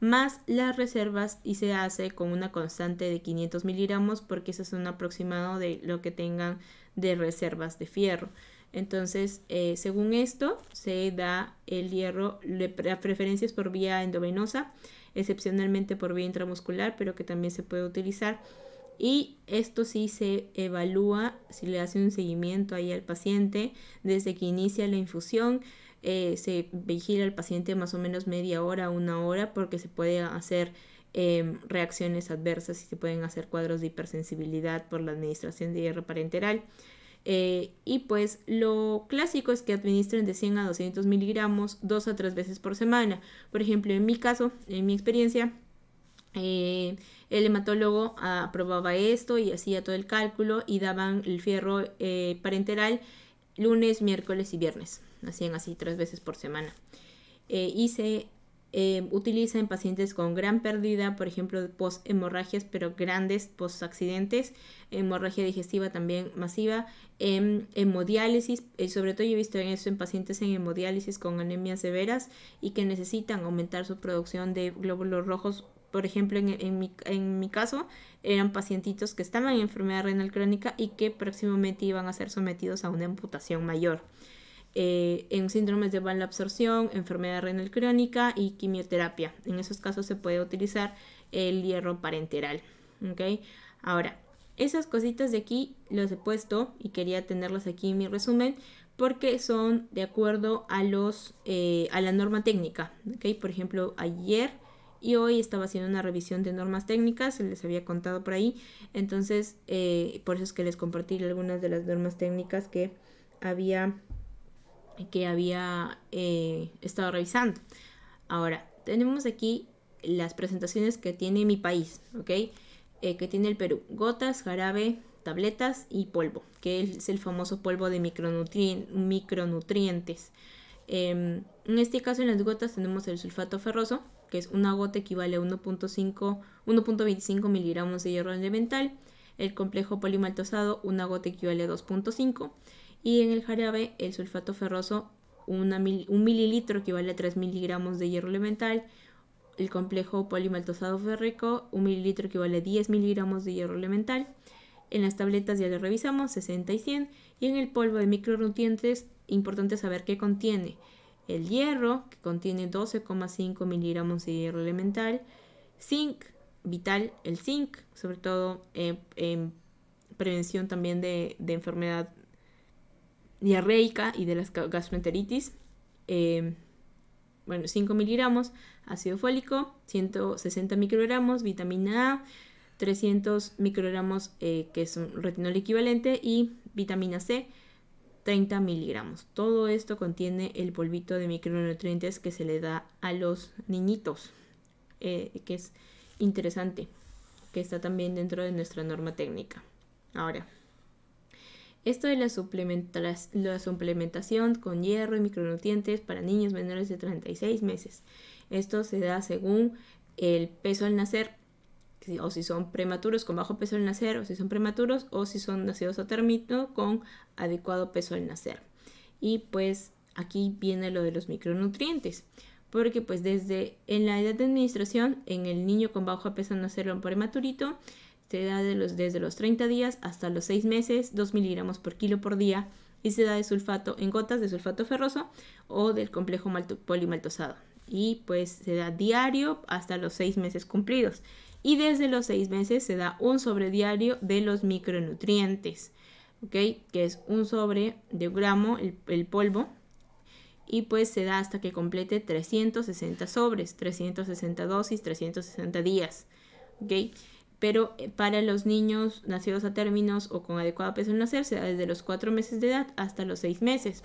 más las reservas y se hace con una constante de 500 miligramos porque eso es un aproximado de lo que tengan de reservas de fierro. Entonces, eh, según esto, se da el hierro, preferencia preferencias por vía endovenosa, excepcionalmente por vía intramuscular, pero que también se puede utilizar y esto sí se evalúa, si le hace un seguimiento ahí al paciente desde que inicia la infusión. Eh, se vigila al paciente más o menos media hora, una hora, porque se puede hacer em, reacciones adversas y se pueden hacer cuadros de hipersensibilidad por la administración de hierro parenteral. Eh, y pues lo clásico es que administren de 100 a 200 miligramos dos a tres veces por semana. Por ejemplo, en mi caso, en mi experiencia, eh, el hematólogo aprobaba esto y hacía todo el cálculo y daban el fierro eh, parenteral lunes, miércoles y viernes. Hacían así tres veces por semana. Eh, y se eh, utiliza en pacientes con gran pérdida, por ejemplo, post hemorragias, pero grandes post accidentes, hemorragia digestiva también masiva, en em, hemodiálisis, y sobre todo yo he visto en eso en pacientes en hemodiálisis con anemias severas y que necesitan aumentar su producción de glóbulos rojos por ejemplo, en, mi, caso, eran pacientitos que estaban en enfermedad renal crónica y que próximamente iban a ser sometidos a una amputación mayor. Eh, en síndromes de mala absorción, enfermedad renal crónica y quimioterapia. En esos casos se puede utilizar el hierro parenteral. ¿okay? Ahora, esas cositas de aquí las he puesto y quería tenerlas aquí en mi resumen porque son de acuerdo a, los, eh, a la norma técnica. ¿okay? Por ejemplo, ayer y hoy estaba haciendo una revisión de normas técnicas, se les había contado por ahí, entonces eh, por eso es que les compartí algunas de las normas técnicas que había, que había eh, estado revisando. Ahora, tenemos aquí las presentaciones que tiene mi país, ¿ok? Eh, que tiene el Perú, gotas, jarabe, tabletas y polvo, que es el famoso polvo de micronutrientes. Em, en este caso, en las gotas tenemos el sulfato ferroso, que es una gota equivale a 1.25 miligramos de hierro elemental, el complejo polimaltosado una gota equivale a 2.5 y en el jarabe el sulfato ferroso un mililitro equivale a 3 miligramos de hierro elemental, el complejo polimaltosado férrico un mililitro equivale a 10 miligramos de hierro elemental, en las tabletas ya lo revisamos 60 y 100 y en el polvo de micronutrientes importante saber qué contiene el hierro, que contiene 12,5 miligramos de hierro elemental, zinc, vital el zinc, sobre todo eh, en, prevención también de, enfermedad diarreica y de las gastroenteritis. Eh, bueno, 5 miligramos, ácido fólico, 160 microgramos, vitamina A, 300 microgramos eh, que es un retinol equivalente y vitamina C, 30 miligramos. Todo esto contiene el polvito de micronutrientes que se le da a los niñitos, eh, que es interesante, que está también dentro de nuestra norma técnica. Ahora, esto de la, la suplementación con hierro y micronutrientes para niños menores de 36 meses. Esto se da según el peso al nacer o si son prematuros con bajo peso al nacer, o si son prematuros, o si son nacidos a término con adecuado peso al nacer. Y pues aquí viene lo de los micronutrientes, porque pues desde en la edad de administración, en el niño con bajo peso al nacer o prematurito, se da de los, desde los 30 días hasta los 6 meses, 2 miligramos por kilo por día, y se da de sulfato en gotas de sulfato ferroso o del complejo polimaltosado. Y pues se da diario hasta los 6 meses cumplidos y desde los seis meses se da un sobre diario de los micronutrientes, ¿ok? Que es un sobre de gramo el, polvo y pues se da hasta que complete 360 sobres, 360 dosis, 360 días, ¿ok? Pero eh, para los niños nacidos a términos o con adecuado peso al nacer se da desde los 4 meses de edad hasta los 6 meses,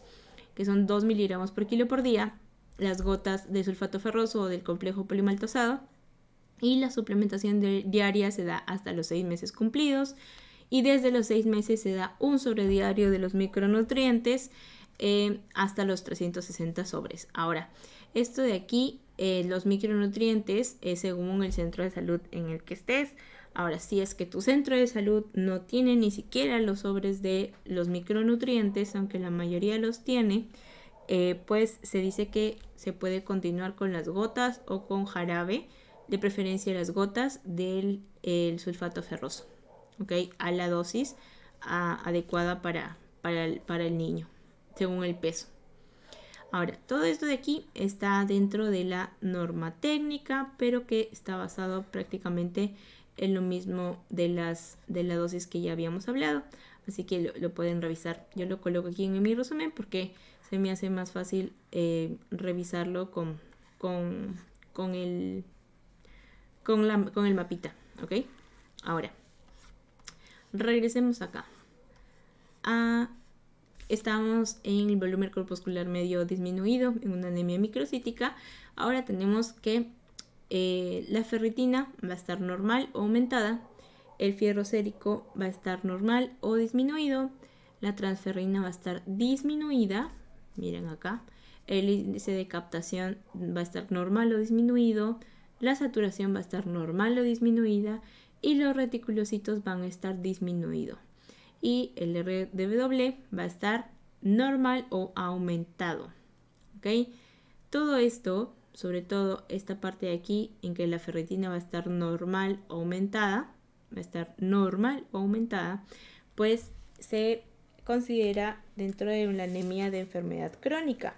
que son 2 miligramos por kilo por día, las gotas de sulfato ferroso o del complejo polimaltosado, y la suplementación diaria se da hasta los seis meses cumplidos y desde los seis meses se da un sobre diario de los micronutrientes eh, hasta los 360 sobres. Ahora, esto de aquí, eh, los micronutrientes, es eh, según el centro de salud en el que estés. Ahora, si es que tu centro de salud no tiene ni siquiera los sobres de los micronutrientes, aunque la mayoría los tiene, pues se dice que se puede continuar con las gotas o con jarabe de preferencia las gotas del sulfato ferroso, ¿ok? A la dosis adecuada para, para, el, niño, según el peso. Ahora, todo esto de aquí está dentro de la norma técnica, pero que está basado prácticamente en lo mismo de las de la dosis que ya habíamos hablado. Así que lo, pueden revisar. Yo lo coloco aquí en mi resumen porque se me hace más fácil eh, revisarlo con, con, con el con, el mapita, ¿ok? Ahora, regresemos acá. Ah, estamos en el volumen corpuscular medio disminuido, en una anemia microcítica. Ahora tenemos que eh, la ferritina va a estar normal o aumentada, el fierro sérico va a estar normal o disminuido, la transferrina va a estar disminuida, miren acá, el índice de captación va a estar normal o disminuido, la saturación va a estar normal o disminuida y los reticulocitos van a estar disminuidos. Y el RDW va a estar normal o aumentado. ¿Ok? Todo esto, sobre todo esta parte de aquí en que la ferritina va a estar normal o aumentada, va a estar normal o aumentada, pues se considera dentro de una anemia de enfermedad crónica.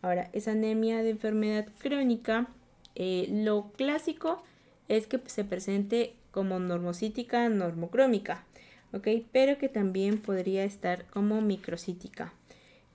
Ahora, esa anemia de enfermedad crónica eh, lo clásico es que se presente como normocítica, normocrómica, ¿ok? Pero que también podría estar como microcítica.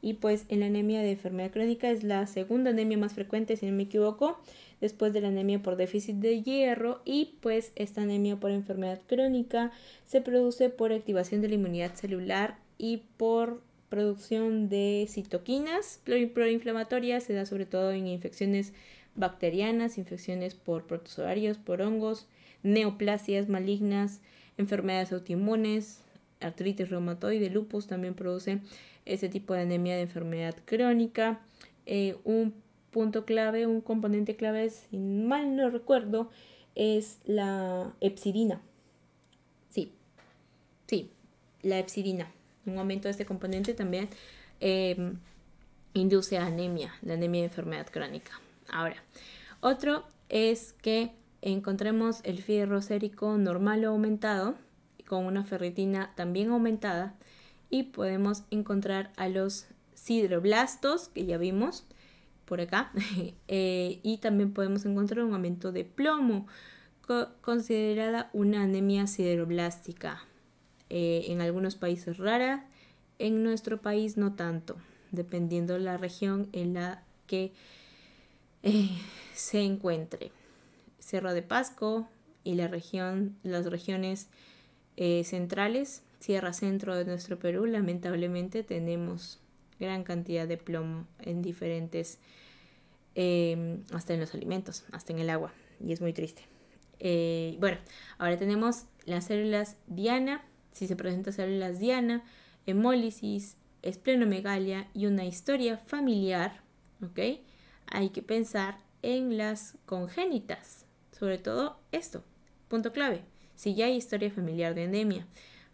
Y pues en la anemia de enfermedad crónica es la segunda anemia más frecuente, si no me equivoco, después de la anemia por déficit de hierro y pues esta anemia por enfermedad crónica se produce por activación de la inmunidad celular y por producción de citoquinas proinflamatorias, se da sobre todo en infecciones bacterianas, infecciones por protozoarios, por hongos, neoplasias malignas, enfermedades autoinmunes, artritis reumatoide, lupus también produce ese tipo de anemia de enfermedad crónica. Eh, un punto clave, un componente clave, si mal no recuerdo, es la epsidina. Sí, sí, la epsidina. Un aumento de este componente también em, induce anemia, la anemia de enfermedad crónica. Ahora, otro es que encontremos el fierro sérico normal o aumentado con una ferritina también aumentada y podemos encontrar a los sidroblastos que ya vimos por acá eh, y también podemos encontrar un aumento de plomo considerada una anemia sideroblástica eh, en algunos países rara en nuestro país no tanto dependiendo la región en la que se encuentre. Cerro de Pasco y la región, las regiones eh, centrales, Sierra Centro de nuestro Perú, lamentablemente tenemos gran cantidad de plomo en diferentes, em, hasta en los alimentos, hasta en el agua, y es muy triste. Eh, bueno, ahora tenemos las células diana, si se presentan células diana, hemólisis, esplenomegalia y una historia familiar, ¿ok? hay que pensar en las congénitas, sobre todo esto, punto clave, si ya hay historia familiar de endemia,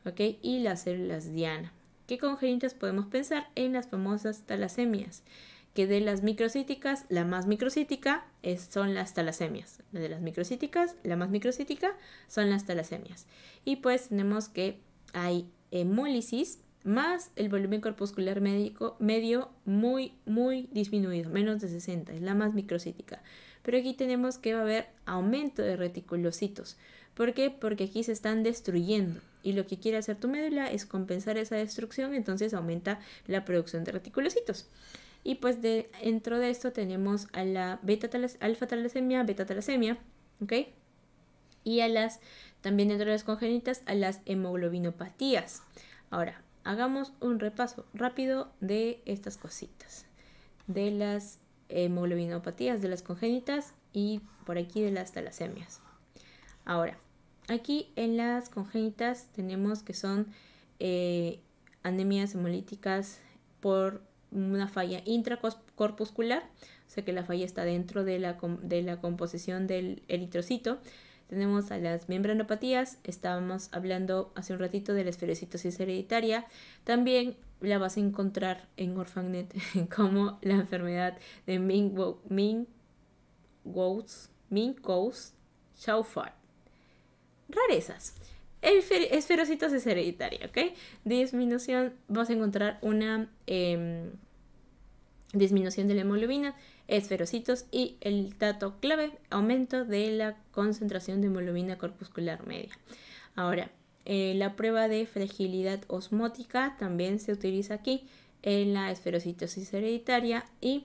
¿ok? Y las células diana. ¿Qué congénitas podemos pensar en las famosas talasemias? Que de las microcíticas, la más microcítica son las talasemias. De las microcíticas, la más microcítica son las talasemias. Y pues tenemos que hay hemólisis, más el volumen corpuscular médico, medio muy, muy disminuido, menos de 60, es la más microcítica. Pero aquí tenemos que va a haber aumento de reticulocitos. ¿Por qué? Porque aquí se están destruyendo y lo que quiere hacer tu médula es compensar esa destrucción, entonces aumenta la producción de reticulocitos. Y pues dentro de esto tenemos a la beta alfa talasemia, beta talasemia, ¿ok? Y a las, también dentro de las congénitas, a las hemoglobinopatías. Ahora, hagamos un repaso rápido de estas cositas, de las hemoglobinopatías, eh, de las congénitas y por aquí de las talasemias. Ahora, aquí en las congénitas tenemos que son eh, anemias hemolíticas por una falla intracorpuscular, o sea que la falla está dentro de la, de la composición del eritrocito tenemos a las membranopatías, estábamos hablando hace un ratito de la esferocitosis hereditaria, también la vas a encontrar en Orphanet como la enfermedad de Ming-Coats, Rarezas. Esferocitosis hereditaria, ¿ok? Disminución, vas a encontrar una em, disminución de la hemoglobina, esferocitos y el dato clave, aumento de la concentración de hemoglobina corpuscular media. Ahora, eh, la prueba de fragilidad osmótica también se utiliza aquí en la esferocitosis hereditaria y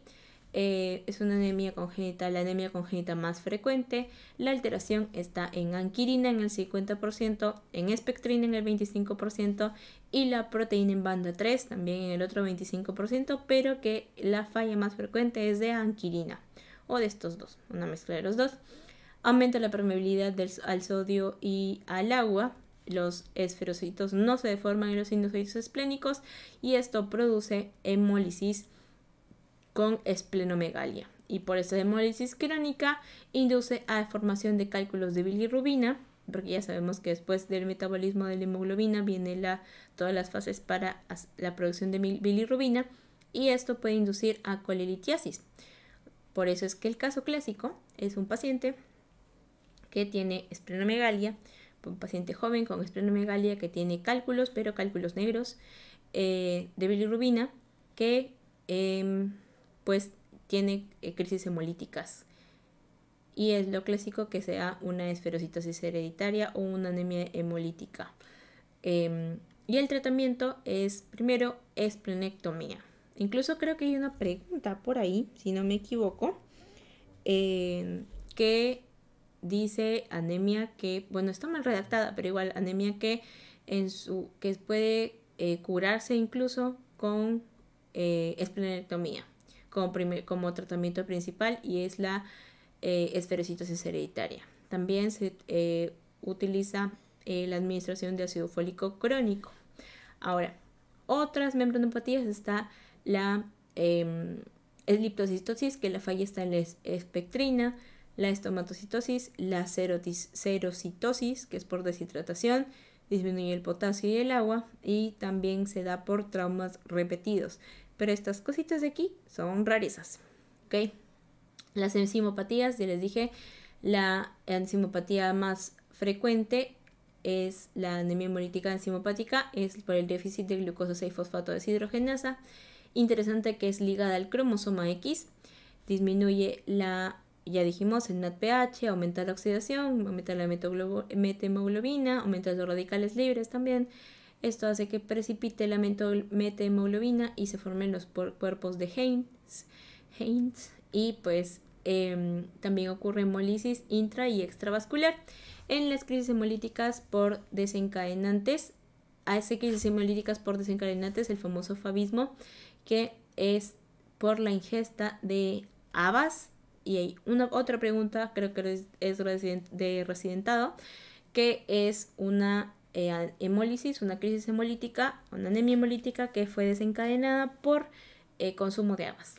eh, es una anemia congénita, la anemia congénita más frecuente. La alteración está en anquirina en el 50%, en espectrina en el 25% y la proteína en banda 3 también en el otro 25%, pero que la falla más frecuente es de anquirina o de estos dos, una mezcla de los dos. Aumenta la permeabilidad al sodio y al agua. Los esferocitos no se deforman en los sinusoides esplénicos y esto produce hemólisis con esplenomegalia. Y por eso hemólisis crónica induce a formación de cálculos de bilirrubina, porque ya sabemos que después del metabolismo de la hemoglobina viene la, todas las fases para la producción de bilirrubina y esto puede inducir a colelitiasis. Por eso es que el caso clásico es un paciente que tiene esplenomegalia, un paciente joven con esplenomegalia que tiene cálculos, pero cálculos negros eh, de bilirrubina que em, pues tiene eh, crisis hemolíticas. Y es lo clásico que sea una esferocitosis hereditaria o una anemia hemolítica. Em, y el tratamiento es, primero, esplenectomía. Incluso creo que hay una pregunta por ahí, si no me equivoco, em, que dice anemia que, bueno, está mal redactada, pero igual anemia que, en su, que puede eh, curarse incluso con eh, esplenectomía como, tratamiento principal y es la eh, esferocitosis hereditaria. También se eh, utiliza eh, la administración de ácido fólico crónico. Ahora, otras membranopatías está la esliptocitosis, em, que la falla está en la espectrina, la estomatocitosis, la serocitosis, que es por deshidratación, disminuye el potasio y el agua, y también se da por traumas repetidos. Pero estas cositas de aquí son rarezas, ¿ok? Las enzimopatías, ya les dije, la enzimopatía más frecuente es la anemia hemolítica enzimopática, es por el déficit de glucosa 6 fosfato deshidrogenasa. Interesante que es ligada al cromosoma X, disminuye la, ya dijimos, el NADPH, aumenta la oxidación, aumenta la metemoglobina, aumenta los radicales libres también, esto hace que precipite la metemoglobina y se formen los cuerpos de Heinz, Heinz y pues em, también ocurre hemolisis intra y extravascular. En las crisis hemolíticas por desencadenantes, hace crisis hemolíticas por desencadenantes, el famoso fabismo, que es por la ingesta de habas. Y hay una otra pregunta, creo que es, de residentado, que es una eh, hemólisis, una crisis hemolítica, una anemia hemolítica que fue desencadenada por eh, consumo de habas.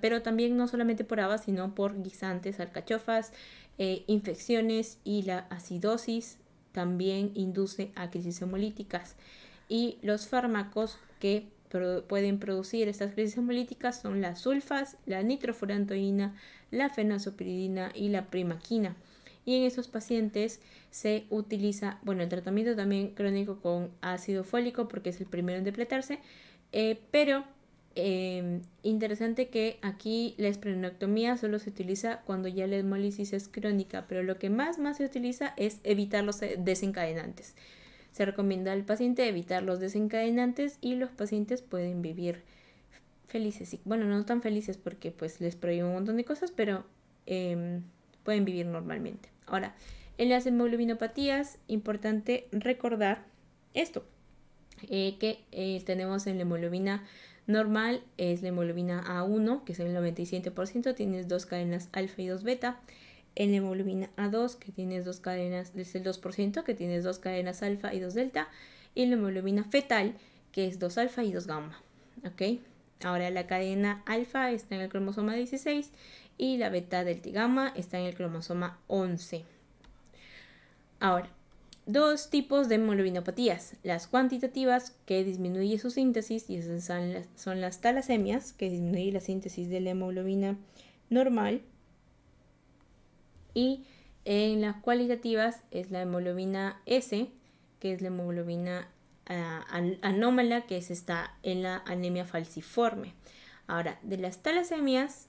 Pero también no solamente por habas, sino por guisantes, alcachofas, eh, infecciones y la acidosis también induce a crisis hemolíticas. Y los fármacos que pueden producir estas crisis hemolíticas son las sulfas, la nitrofurantoína, la fenazopiridina y la primaquina y en esos pacientes se utiliza, bueno, el tratamiento también crónico con ácido fólico porque es el primero en depletarse, eh, pero em, interesante que aquí la esplenectomía solo se utiliza cuando ya la hemólisis es crónica, pero lo que más más se utiliza es evitar los eh, desencadenantes. Se recomienda al paciente evitar los desencadenantes y los pacientes pueden vivir felices. Bueno, no tan felices porque pues les prohíbe un montón de cosas, pero... Em, pueden vivir normalmente. Ahora, en las hemoglobinopatías, importante recordar esto, eh, que eh, tenemos en la hemoglobina normal, es la hemoglobina A1, que es el 97%, tienes dos cadenas alfa y dos beta. En la hemoglobina A2, que tienes dos cadenas, es el 2%, que tienes dos cadenas alfa y dos delta. Y la hemoglobina fetal, que es 2 alfa y 2 gamma. ¿Ok? Ahora la cadena alfa está en el cromosoma 16 y la beta del tigama está en el cromosoma 11. Ahora, dos tipos de hemoglobinopatías. las cuantitativas que disminuye su síntesis y esas son las, talasemias que disminuye la síntesis de la hemoglobina normal y en las cualitativas es la hemoglobina S que es la hemoglobina ah, anómala que está en la anemia falciforme. Ahora, de las talasemias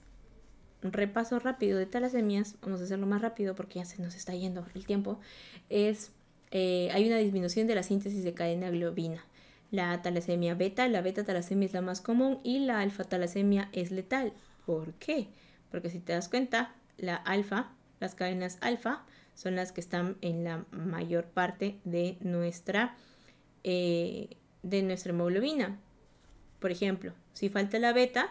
repaso rápido de talasemias, vamos a hacerlo más rápido porque ya se nos está yendo el tiempo, es eh, hay una disminución de la síntesis de cadena globina. La talasemia beta, la beta talasemia es la más común y la alfa talasemia es letal. ¿Por qué? Porque si te das cuenta, la alfa, las cadenas alfa, son las que están en la mayor parte de nuestra, eh, de nuestra hemoglobina. Por ejemplo, si falta la beta,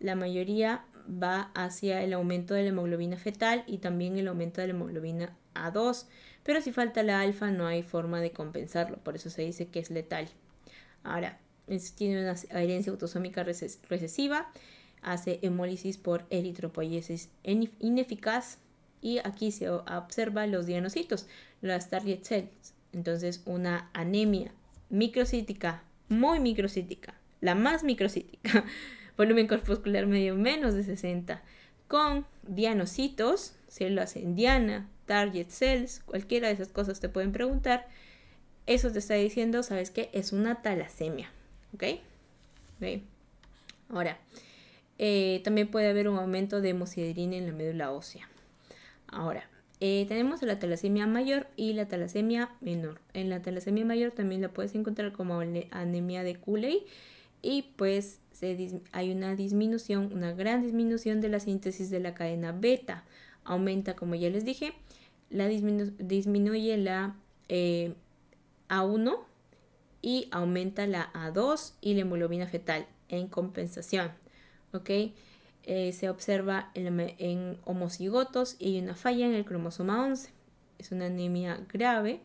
la mayoría va hacia el aumento de la hemoglobina fetal y también el aumento de la hemoglobina A2, pero si falta la alfa no hay forma de compensarlo, por eso se dice que es letal. Ahora, tiene una herencia autosómica recesiva, hace hemólisis por eritropoiesis ineficaz y aquí se observa los dianocitos, las target cells, entonces una anemia microcítica, muy microcítica, la más microcítica, volumen corpuscular medio menos de 60, con dianocitos, células en diana, target cells, cualquiera de esas cosas te pueden preguntar, eso te está diciendo, ¿sabes qué? Es una talasemia, ¿ok? okay. Ahora, eh, también puede haber un aumento de hemosiderina en la médula ósea. Ahora, eh, tenemos la talasemia mayor y la talasemia menor. En la talasemia mayor también la puedes encontrar como anemia de Cooley y pues hay una disminución, una gran disminución de la síntesis de la cadena beta. Aumenta, como ya les dije, la disminuye la eh, A1 y aumenta la A2 y la hemoglobina fetal en compensación. Eh, se observa en, homocigotos y una falla en el cromosoma 11. Es una anemia grave.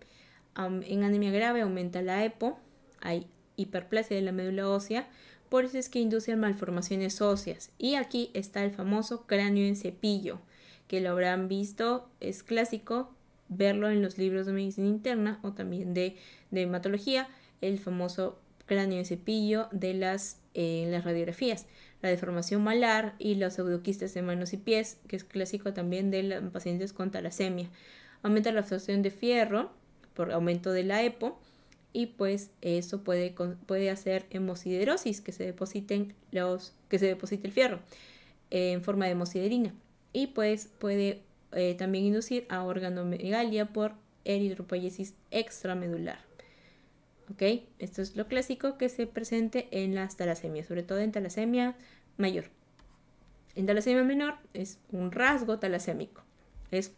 en anemia grave aumenta la EPO, hay hiperplasia de la médula ósea, por eso es que inducen malformaciones óseas. Y aquí está el famoso cráneo en cepillo, que lo habrán visto, es clásico verlo en los libros de medicina interna o también de, hematología, el famoso cráneo en cepillo de las, eh, radiografías. La deformación malar y los pseudoquistes de manos y pies, que es clásico también de pacientes con talasemia. Aumenta la absorción de fierro por aumento de la EPO y pues eso puede, puede hacer hemosiderosis, que se, depositen los, que se deposite el fierro en forma de hemosiderina y pues puede eh, también inducir a organomegalia por eritropoyesis extramedular. ¿Ok? Esto es lo clásico que se presente en las talasemias, sobre todo en talasemia mayor. En talasemia menor es un rasgo talasémico, es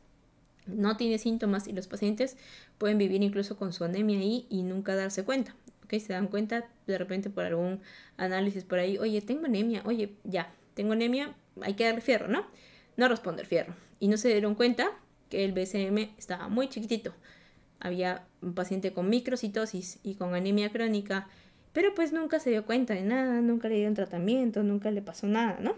no tiene síntomas y los pacientes pueden vivir incluso con su anemia ahí y nunca darse cuenta. ¿ok? Se dan cuenta de repente por algún análisis por ahí, oye, tengo anemia, oye, ya, tengo anemia, hay que darle fierro, ¿no? No responde el fierro. Y no se dieron cuenta que el BCM estaba muy chiquitito. Había un paciente con microcitosis y con anemia crónica, pero pues nunca se dio cuenta de nada, nunca le dieron tratamiento, nunca le pasó nada, ¿no?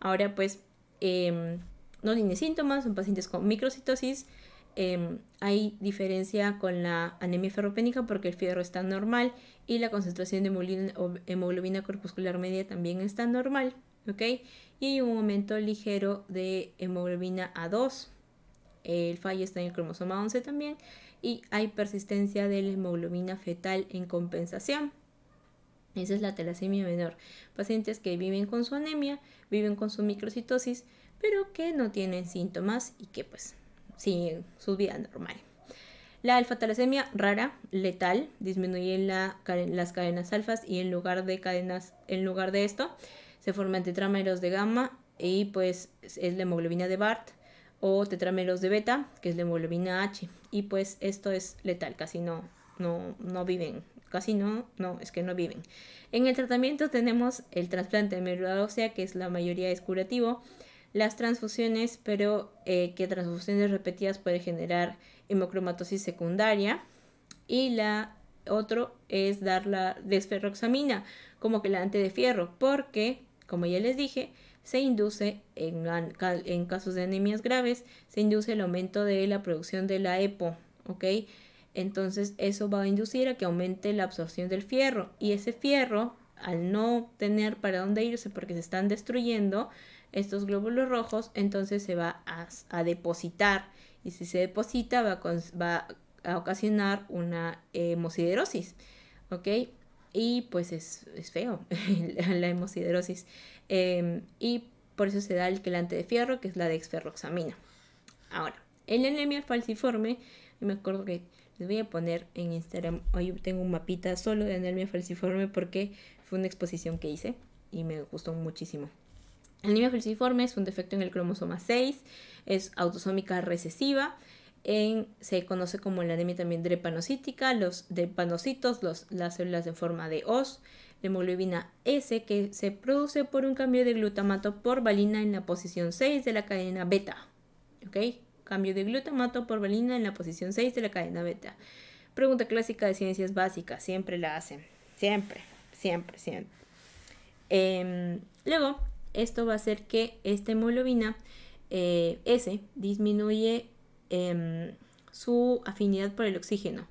Ahora pues... Em, no tiene síntomas, son pacientes con microcitosis. Em, hay diferencia con la anemia ferropénica porque el fierro está normal y la concentración de hemoglobina corpuscular media también está normal, Y hay un aumento ligero de hemoglobina A2. El fallo está en el cromosoma 11 también y hay persistencia de la hemoglobina fetal en compensación. Esa es la telasemia menor. Pacientes que viven con su anemia, viven con su microcitosis, pero que no tienen síntomas y que pues siguen su vida normal. La alfa rara, letal, disminuye las cadenas alfas y en lugar de cadenas, en lugar de esto, se forman tetrámeros de gamma y pues es la hemoglobina de BART o tetrámeros de beta, que es la hemoglobina H. Y pues esto es letal, casi no, no, viven, casi no, no, es que no viven. En el tratamiento tenemos el trasplante de médula ósea, que es la mayoría es curativo, las transfusiones, pero eh, que transfusiones repetidas puede generar hemocromatosis secundaria. Y la otro es dar la desferroxamina como que ante de fierro, porque, como ya les dije, se induce en, en, casos de anemias graves, se induce el aumento de la producción de la EPO, ¿ok? Entonces eso va a inducir a que aumente la absorción del fierro y ese fierro, al no tener para dónde irse porque se están destruyendo, estos glóbulos rojos, entonces se va a, depositar y si se deposita va a, va a ocasionar una hemosiderosis, ¿ok? Y pues es, feo la hemosiderosis. Em, y por eso se da el quelante de fierro, que es la dexferroxamina. Ahora, el anemia falciforme, me acuerdo que les voy a poner en Instagram, hoy tengo un mapita solo de anemia falciforme porque fue una exposición que hice y me gustó muchísimo anemia falciforme es un defecto en el cromosoma 6, es autosómica recesiva. se conoce como la anemia también drepanocítica, los drepanocitos, las células en forma de os, la hemoglobina S que se produce por un cambio de glutamato por valina en la posición 6 de la cadena beta. ¿Ok? Cambio de glutamato por valina en la posición 6 de la cadena beta. Pregunta clásica de ciencias básicas, siempre la hacen. Siempre, siempre, siempre. Em, luego, esto va a hacer que esta hemoglobina eh, S disminuye em, su afinidad por el oxígeno.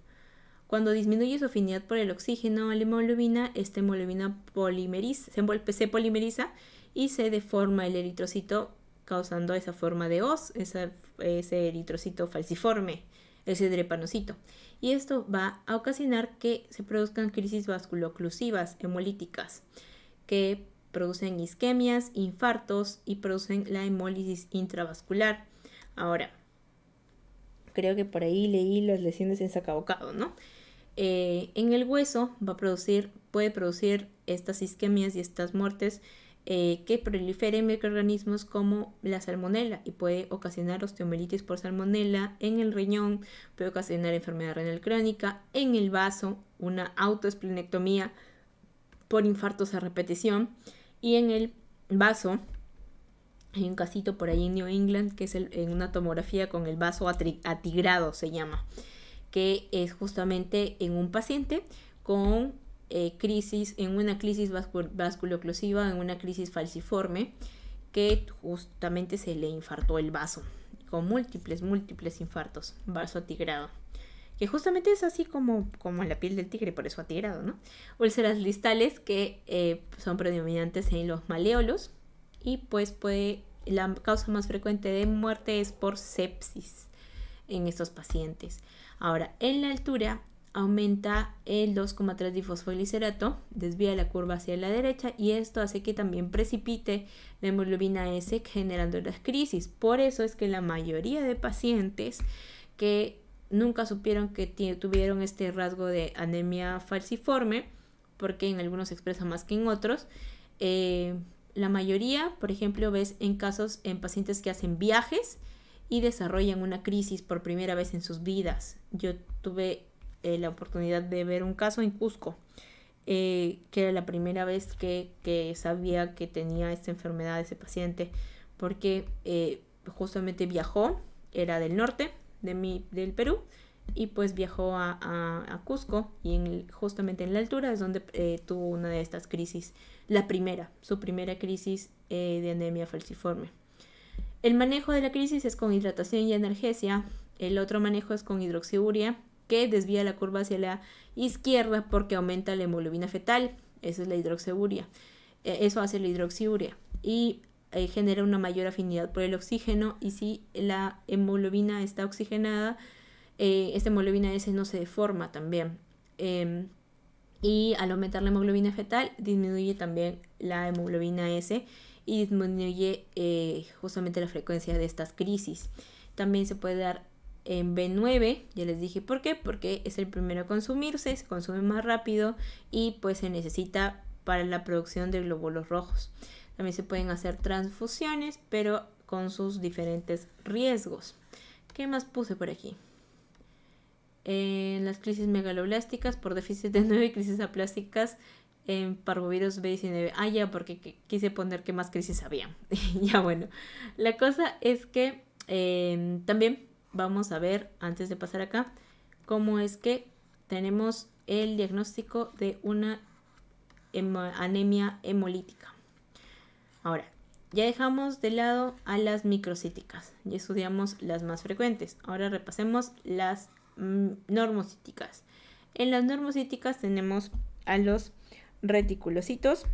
Cuando disminuye su afinidad por el oxígeno a la hemoglobina, esta hemoglobina polimeriza, se polimeriza y se deforma el eritrocito causando esa forma de os, ese eritrocito falciforme, ese drepanocito. Y esto va a ocasionar que se produzcan crisis vasculooclusivas hemolíticas, que producen isquemias, infartos y producen la hemólisis intravascular. Ahora, creo que por ahí leí las lesiones en sacabocado, ¿no? Eh, en el hueso va a producir, puede producir estas isquemias y estas muertes eh, que proliferen microorganismos como la salmonela y puede ocasionar osteomelitis por salmonela en el riñón, puede ocasionar enfermedad renal crónica, en el vaso, una autoesplenectomía por infartos a repetición y en el vaso hay un casito por ahí en New England que es en una tomografía con el vaso atigrado se llama, que es justamente en un paciente con eh, crisis, en una crisis vasculooclusiva, en una crisis falciforme, que justamente se le infartó el vaso, con múltiples, múltiples infartos, vaso atigrado que justamente es así como, como la piel del tigre, por eso ha tirado, ¿no? Úlceras listales que eh, son predominantes en los maleolos y pues puede, la causa más frecuente de muerte es por sepsis en estos pacientes. Ahora, en la altura aumenta el 2,3 difosfolicerato, desvía la curva hacia la derecha y esto hace que también precipite la hemoglobina S generando las crisis. Por eso es que la mayoría de pacientes que nunca supieron que tuvieron este rasgo de anemia falciforme, porque en algunos se expresa más que en otros. Eh, la mayoría, por ejemplo, ves en casos en pacientes que hacen viajes y desarrollan una crisis por primera vez en sus vidas. Yo tuve eh, la oportunidad de ver un caso en Cusco, eh, que era la primera vez que, que, sabía que tenía esta enfermedad ese paciente, porque justamente viajó, era del norte, de mi, del Perú y pues viajó a, Cusco y justamente en la altura es donde eh, tuvo una de estas crisis, la primera, su primera crisis eh, de anemia falciforme. El manejo de la crisis es con hidratación y analgesia, el otro manejo es con hidroxiburia, que desvía la curva hacia la izquierda porque aumenta la hemoglobina fetal, eso es la hidroxiburia, e, eso hace la hidroxiburia, Y eh, genera una mayor afinidad por el oxígeno y si la hemoglobina está oxigenada, eh, esta hemoglobina S no se deforma también. Em, y al aumentar la hemoglobina fetal, disminuye también la hemoglobina S y disminuye eh, justamente la frecuencia de estas crisis. También se puede dar en B9, ya les dije por qué, porque es el primero a consumirse, se consume más rápido y pues se necesita para la producción de glóbulos rojos. También se pueden hacer transfusiones, pero con sus diferentes riesgos. ¿Qué más puse por aquí? En eh, las crisis megaloblásticas por déficit de 9 crisis aplásticas en parvovirus B19. Ah, ya, porque quise poner qué más crisis había. ya, bueno. La cosa es que em, también vamos a ver, antes de pasar acá, cómo es que tenemos el diagnóstico de una anemia hemolítica. Ahora, ya dejamos de lado a las microcíticas y estudiamos las más frecuentes. Ahora repasemos las mm, normocíticas. En las normocíticas tenemos a los reticulocitos. a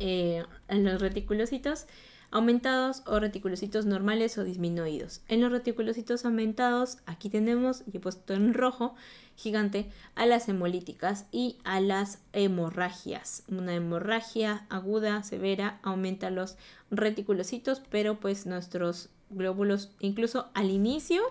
eh, los reticulocitos aumentados o reticulocitos normales o disminuidos. En los reticulocitos aumentados, aquí tenemos, y he puesto en rojo, gigante, a las hemolíticas y a las hemorragias. Una hemorragia aguda, severa, aumenta los reticulocitos, pero pues nuestros glóbulos, incluso al inicio,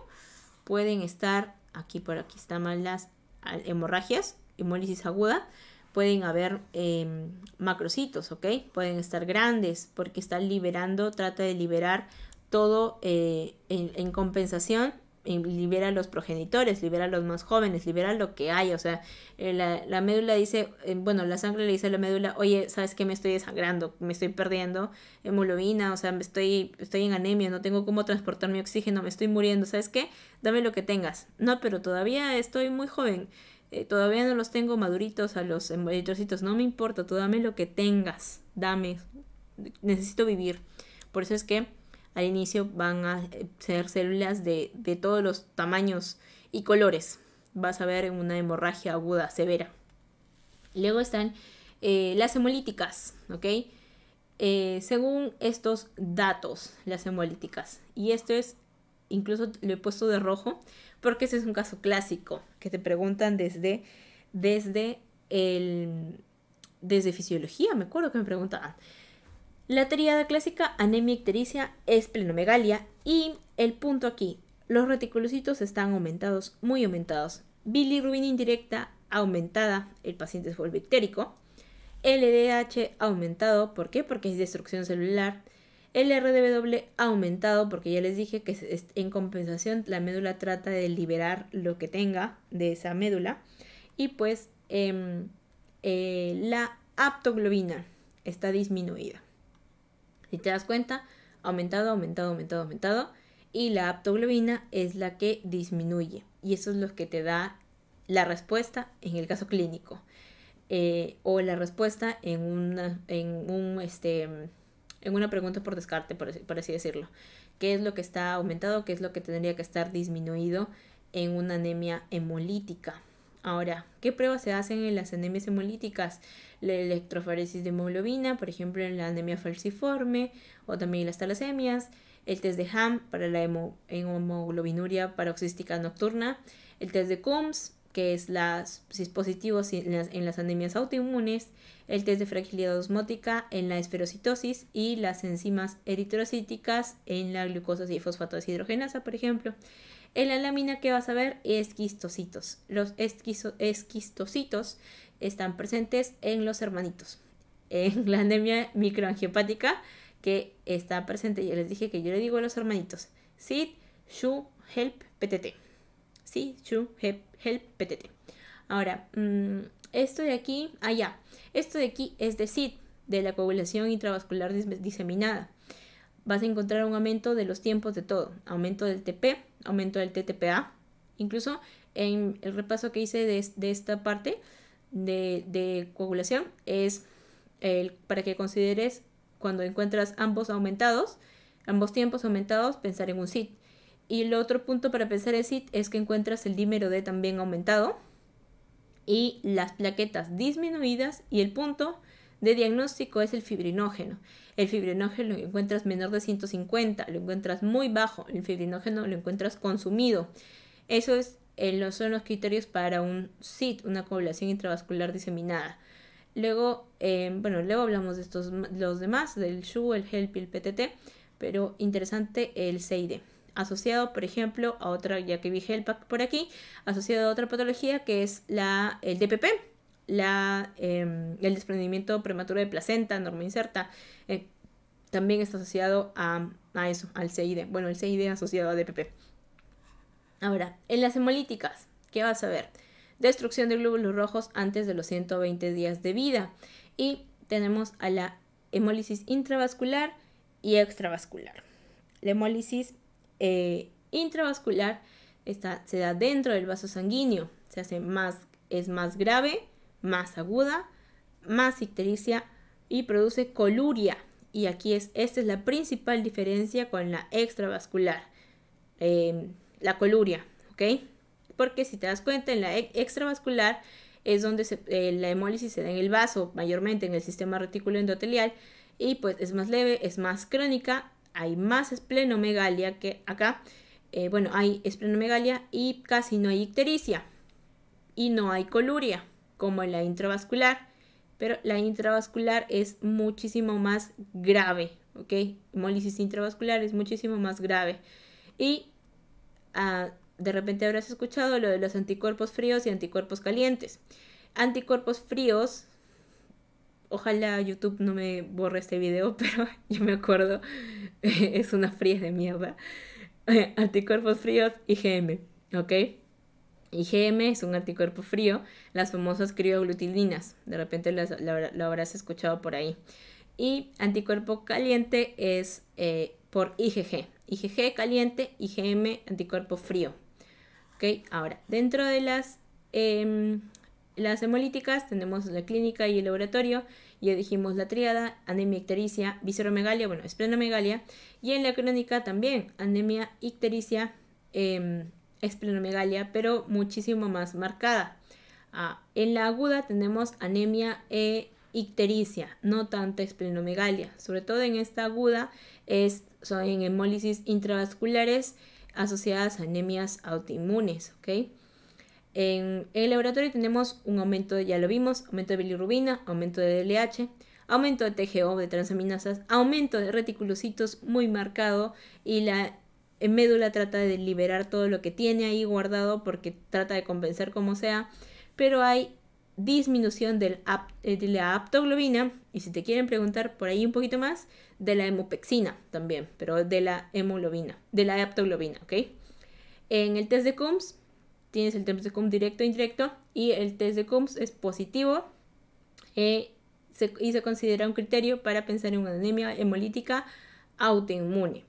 pueden estar, aquí por aquí están las ah, hemorragias, hemólisis aguda, pueden haber em, macrocitos, ¿ok? Pueden estar grandes porque están liberando, trata de liberar todo eh, en, compensación, em, libera a los progenitores, libera a los más jóvenes, libera lo que hay, o sea, eh, la, médula dice, em, bueno, la sangre le dice a la médula, oye, ¿sabes qué? Me estoy desangrando, me estoy perdiendo hemoglobina, o sea, me estoy, estoy en anemia, no tengo cómo transportar mi oxígeno, me estoy muriendo, ¿sabes qué? Dame lo que tengas. No, pero todavía estoy muy joven. Eh, todavía no los tengo maduritos a los em, eh, trocitos, no me importa, tú dame lo que tengas, dame, necesito vivir. Por eso es que al inicio van a eh, ser células de, todos los tamaños y colores. Vas a ver una hemorragia aguda, severa. Luego están las hemolíticas, ¿ok? según estos datos, las hemolíticas, y esto es, incluso lo he puesto de rojo, porque ese es un caso clásico que te preguntan desde, desde, el, desde fisiología, me acuerdo que me preguntaban. La triada clásica, anemia ictericia, es plenomegalia y el punto aquí, los reticulocitos están aumentados, muy aumentados. Bilirrubina indirecta aumentada, el paciente es vuelve LDH aumentado, ¿por qué? Porque es destrucción celular. El RDW ha aumentado porque ya les dije que en compensación la médula trata de liberar lo que tenga de esa médula. Y pues em, eh, la aptoglobina está disminuida. Si te das cuenta, aumentado, aumentado, aumentado, aumentado. Y la aptoglobina es la que disminuye. Y eso es lo que te da la respuesta en el caso clínico. Eh, o la respuesta en, en un este, en una pregunta por descarte, por, así decirlo. ¿Qué es lo que está aumentado? ¿Qué es lo que tendría que estar disminuido en una anemia hemolítica? Ahora, ¿qué pruebas se hacen en las anemias hemolíticas? La electrofaresis de hemoglobina, por ejemplo, en la anemia falciforme o también las talasemias, el test de Ham para la hemoglobinuria paroxística nocturna, el test de Coombs que es las dispositivos en las, anemias autoinmunes, el test de fragilidad osmótica en la esferocitosis y las enzimas eritrocíticas en la glucosa y fosfato hidrogenasa por ejemplo. En la lámina que vas a ver es Los esquistocitos están presentes en los hermanitos. En la anemia microangiopática que está presente, ya les dije que yo le digo a los hermanitos, SID, SHU, HELP, PTT. Sid, SHU, HELP, help PTT. Ahora, mm, esto de aquí, allá, ah, esto de aquí es de SID, de la coagulación intravascular diseminada. Vas a encontrar un aumento de los tiempos de todo, aumento del TP, aumento del TTPA. Incluso en el repaso que hice de, esta parte de, coagulación es para que consideres cuando encuentras ambos aumentados, ambos tiempos aumentados, pensar en un SID. Y el otro punto para pensar es, es que encuentras el dímero D también aumentado y las plaquetas disminuidas y el punto de diagnóstico es el fibrinógeno. El fibrinógeno lo encuentras menor de 150, lo encuentras muy bajo, el fibrinógeno lo encuentras consumido. Eso es, eh, son los criterios para un cit una coagulación intravascular diseminada. Luego, eh, bueno, luego hablamos de estos, los demás, del SHU, el HELP y el PTT, pero interesante el CID asociado, por ejemplo, a otra, ya que vi pack por aquí, asociado a otra patología que es la, el DPP, la, em, el desprendimiento prematuro de placenta, norma inserta, eh, también está asociado a, eso, al CID. Bueno, el CID asociado a DPP. Ahora, en las hemolíticas, ¿qué vas a ver? Destrucción de glóbulos rojos antes de los 120 días de vida. Y tenemos a la hemólisis intravascular y extravascular. La hemólisis eh, intravascular se da dentro del vaso sanguíneo, se hace más, es más grave, más aguda, más ictericia y produce coluria. Y aquí es, esta es la principal diferencia con la extravascular, em, la coluria, ¿ok? Porque si te das cuenta, en la extravascular es donde eh, la hemólisis se da en el vaso, mayormente en el sistema retículo endotelial, y pues es más leve, es más crónica hay más esplenomegalia que acá. Eh, bueno, hay esplenomegalia y casi no hay ictericia. Y no hay coluria, como en la intravascular. Pero la intravascular es muchísimo más grave, ¿ok? Hemólisis intravascular es muchísimo más grave. Y ah, de repente habrás escuchado lo de los anticuerpos fríos y anticuerpos calientes. Anticuerpos fríos Ojalá YouTube no me borre este video, pero yo me acuerdo, es una fría de mierda. Anticuerpos fríos, IgM, ¿ok? IgM es un anticuerpo frío, las famosas crioglutininas, de repente lo, habrás escuchado por ahí. Y anticuerpo caliente es eh, por IgG, IgG caliente, IgM anticuerpo frío. ¿Ok? Ahora, dentro de las... Em, las hemolíticas tenemos la clínica y el laboratorio, ya dijimos la triada, anemia ictericia, visceromegalia, bueno, esplenomegalia, y en la crónica también anemia ictericia, em, esplenomegalia, pero muchísimo más marcada. Ah, en la aguda tenemos anemia e ictericia, no tanta esplenomegalia, sobre todo en esta aguda es, son hemólisis intravasculares asociadas a anemias autoinmunes, ¿ok? En el laboratorio tenemos un aumento, ya lo vimos, aumento de bilirrubina, aumento de DLH, aumento de TGO, de transaminasas, aumento de reticulocitos muy marcado y la médula trata de liberar todo lo que tiene ahí guardado porque trata de compensar como sea, pero hay disminución eh, de la aptoglobina y si te quieren preguntar por ahí un poquito más, de la hemopexina también, pero de la hemoglobina, de la aptoglobina, ¿ok? En el test de Coombs tienes el test de CUMS directo e indirecto y el test de CUMS es positivo eh, y se considera un criterio para pensar en una anemia hemolítica autoinmune.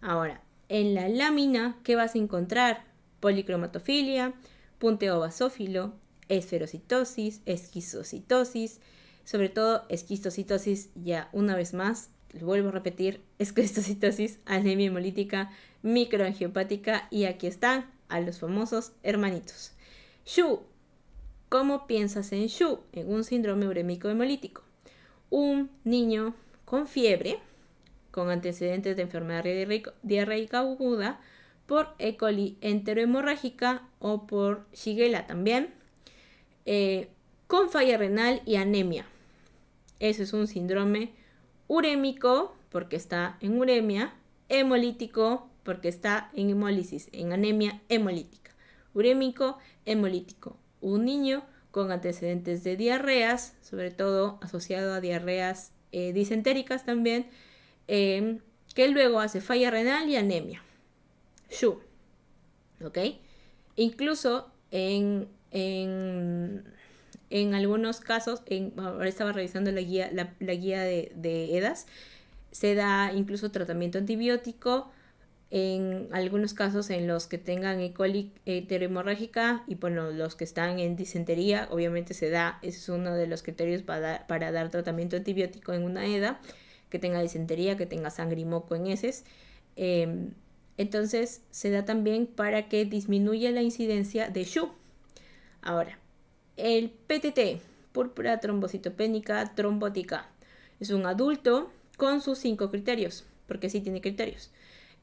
Ahora, en la lámina, ¿qué vas a encontrar? Policromatofilia, punteo basófilo, esferocitosis, esquizocitosis, sobre todo esquistocitosis, ya una vez más, vuelvo a repetir, esquistocitosis, anemia hemolítica, microangiopática y aquí están a los famosos hermanitos. Shu. ¿Cómo piensas en Shu? En un síndrome urémico hemolítico. Un niño con fiebre, con antecedentes de enfermedad diarreica aguda, por E. coli enterohemorrágica o por Shigella también, eh, con falla renal y anemia. Ese es un síndrome urémico, porque está en uremia, hemolítico porque está en hemólisis, en anemia hemolítica. Urémico, hemolítico. Un niño con antecedentes de diarreas, sobre todo asociado a diarreas eh, disentéricas también, em, que luego hace falla renal y anemia. Shu. ¿Ok? Incluso en, algunos casos, ahora estaba revisando la guía, de, EDAS, e se da incluso tratamiento antibiótico en algunos casos en los que tengan E. e. y bueno, los que están en disentería, obviamente se da, ese es uno de los criterios para, dar tratamiento antibiótico en una edad, que tenga disentería, que tenga sangre y moco en heces. Em, entonces se da también para que disminuya la incidencia de SHU. Ahora, el PTT, púrpura trombocitopénica trombótica, es un adulto con sus cinco criterios, porque sí tiene criterios.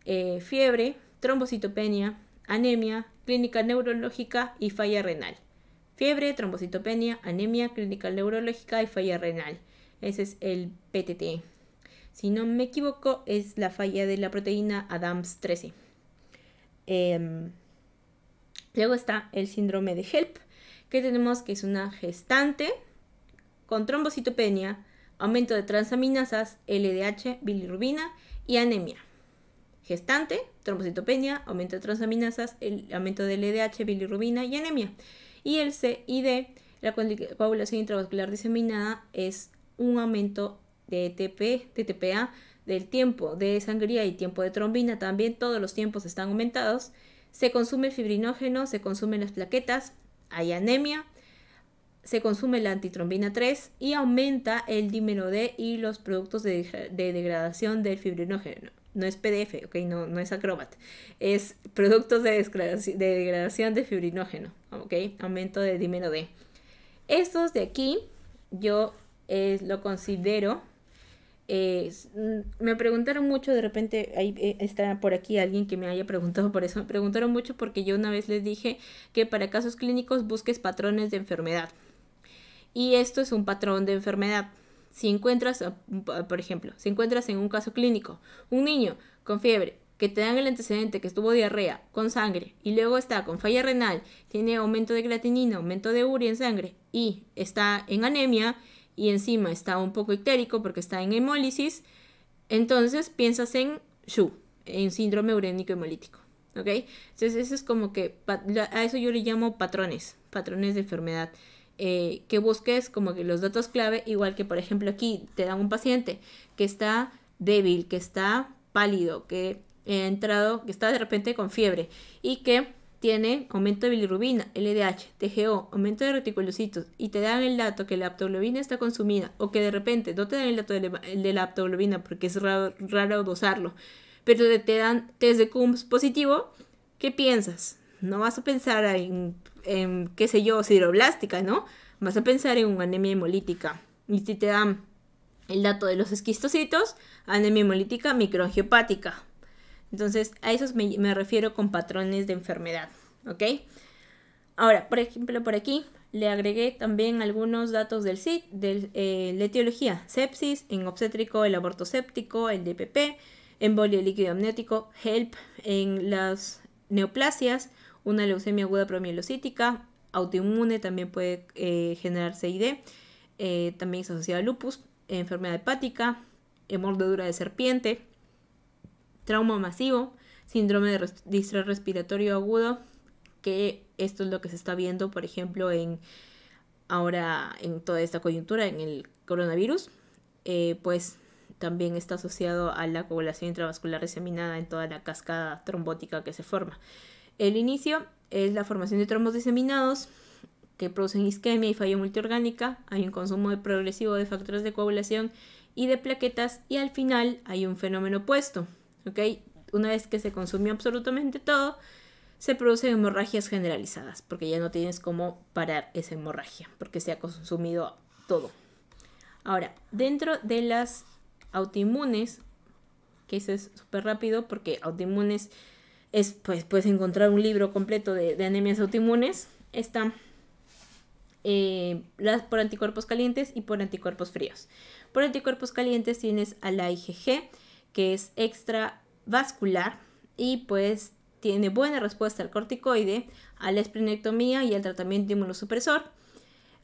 Eh, fiebre, trombocitopenia, anemia, clínica neurológica y falla renal. Fiebre, trombocitopenia, anemia, clínica neurológica y falla renal. Ese es el PTT. Si no me equivoco, es la falla de la proteína ADAMS 13. Em, luego está el síndrome de HELP, que tenemos que es una gestante con trombocitopenia, aumento de transaminasas, LDH, bilirrubina y anemia gestante, trombocitopenia, aumento de transaminasas, el aumento del LDH, e bilirrubina y anemia. Y el CID, la coagulación intravascular diseminada, es un aumento de TP, del tiempo de sangría y tiempo de trombina. También todos los tiempos están aumentados. Se consume el fibrinógeno, se consumen las plaquetas, hay anemia, se consume la antitrombina 3 y aumenta el dímero D y los productos de degradación del fibrinógeno no es PDF, ok, no, no es Acrobat, es productos de, degradación de fibrinógeno, ok, aumento de dímero D. Estos de aquí yo lo considero, mm, me preguntaron mucho, de repente ahí eh, está por aquí alguien que me haya preguntado por eso, me preguntaron mucho porque yo una vez les dije que para casos clínicos busques patrones de enfermedad. Y esto es un patrón de enfermedad si encuentras, mm, por ejemplo, si encuentras en un caso clínico un niño con fiebre que te dan el antecedente que estuvo diarrea con sangre y luego está con falla renal, tiene aumento de creatinina, aumento de urea en sangre y está en anemia y encima está un poco ictérico porque está en hemólisis, entonces piensas en SHU, en síndrome urénico hemolítico. ¿Ok? Entonces eso es como que, a eso yo le llamo patrones, patrones de enfermedad. Eh, que busques como que los datos clave, igual que por ejemplo aquí te dan un paciente que está débil, que está pálido, que ha entrado, que está de repente con fiebre y que tiene aumento de bilirrubina, LDH, TGO, aumento de reticulocitos y te dan el dato que la aptoglobina está consumida o que de repente no te dan el dato de la aptoglobina porque es raro, dosarlo, pero te dan test de CUMS positivo, ¿qué piensas? no vas a pensar en, qué sé yo, sideroblástica, ¿no? Vas a pensar en una anemia hemolítica. Y si te dan el dato de los esquistocitos, anemia hemolítica microangiopática. Entonces, a esos me, refiero con patrones de enfermedad, ¿ok? Ahora, por ejemplo, por aquí le agregué también algunos datos del SID, eh, de la etiología, sepsis, en obstétrico, el aborto séptico, el DPP, embolio líquido amniótico, HELP, en las neoplasias, una leucemia aguda promielocítica, autoinmune también puede eh, generar CID, eh, también es asociada a lupus, enfermedad hepática, mordedura de serpiente, trauma masivo, síndrome de distrés respiratorio agudo, que esto es lo que se está viendo, por ejemplo, en ahora en toda esta coyuntura, en el coronavirus, eh, pues también está asociado a la coagulación intravascular diseminada en toda la cascada trombótica que se forma. El inicio es la formación de trombos diseminados que producen isquemia y falla multiorgánica, hay un consumo progresivo de factores de coagulación y de plaquetas y al final hay un fenómeno opuesto, Una vez que se consumió absolutamente todo, se producen hemorragias generalizadas, porque ya no tienes cómo parar esa hemorragia, porque se ha consumido todo. Ahora, dentro de las autoinmunes, que eso es súper rápido, porque autoinmunes es pues, pues, encontrar un libro completo de, anemias autoinmunes. Están eh, por anticuerpos calientes y por anticuerpos fríos. Por anticuerpos calientes tienes a la IgG, que es extravascular y pues tiene buena respuesta al corticoide, a la esplenectomía y al tratamiento inmunosupresor.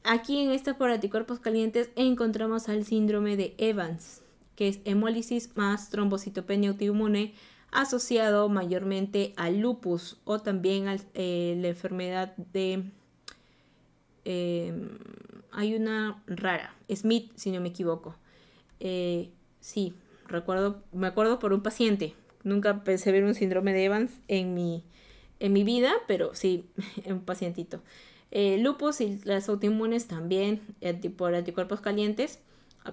Aquí en esta por anticuerpos calientes encontramos al síndrome de Evans, que es hemólisis más trombocitopenia autoinmune asociado mayormente al lupus o también a eh, la enfermedad de... Em, hay una rara, Smith, si no me equivoco. Eh, sí, recuerdo, me acuerdo por un paciente. Nunca pensé ver un síndrome de Evans en mi, en mi vida, pero sí, un pacientito. Eh, lupus y las autoinmunes también, por anticuerpos calientes,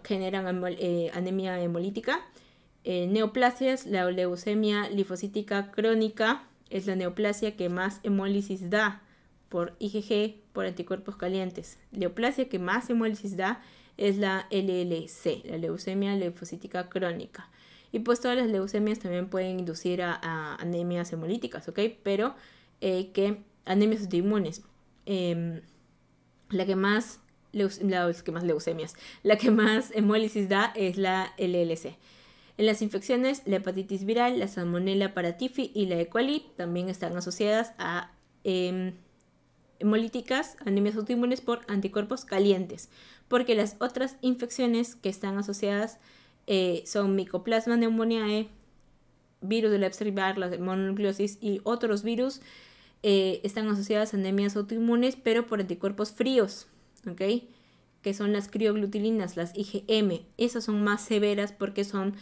generan anemia hemolítica eh, neoplasias, la leucemia linfocítica crónica es la neoplasia que más hemólisis da por IgG, por anticuerpos calientes. leoplasia que más hemólisis da es la LLC, la leucemia linfocítica crónica. Y pues todas las leucemias también pueden inducir a, anemias hemolíticas, ¿ok? Pero eh, que anemias autoinmunes. Em, la que más, la, que más leucemias, la que más hemólisis da es la LLC. En las infecciones, la hepatitis viral, la salmonella TIFI y la E. también están asociadas a em, hemolíticas, anemias autoinmunes por anticuerpos calientes, porque las otras infecciones que están asociadas eh, son micoplasma, neumoniae, virus de la epstein la mononucleosis y otros virus eh, están asociadas a anemias autoinmunes, pero por anticuerpos fríos, ¿ok? Que son las crioglutilinas, las IgM. Esas son más severas porque son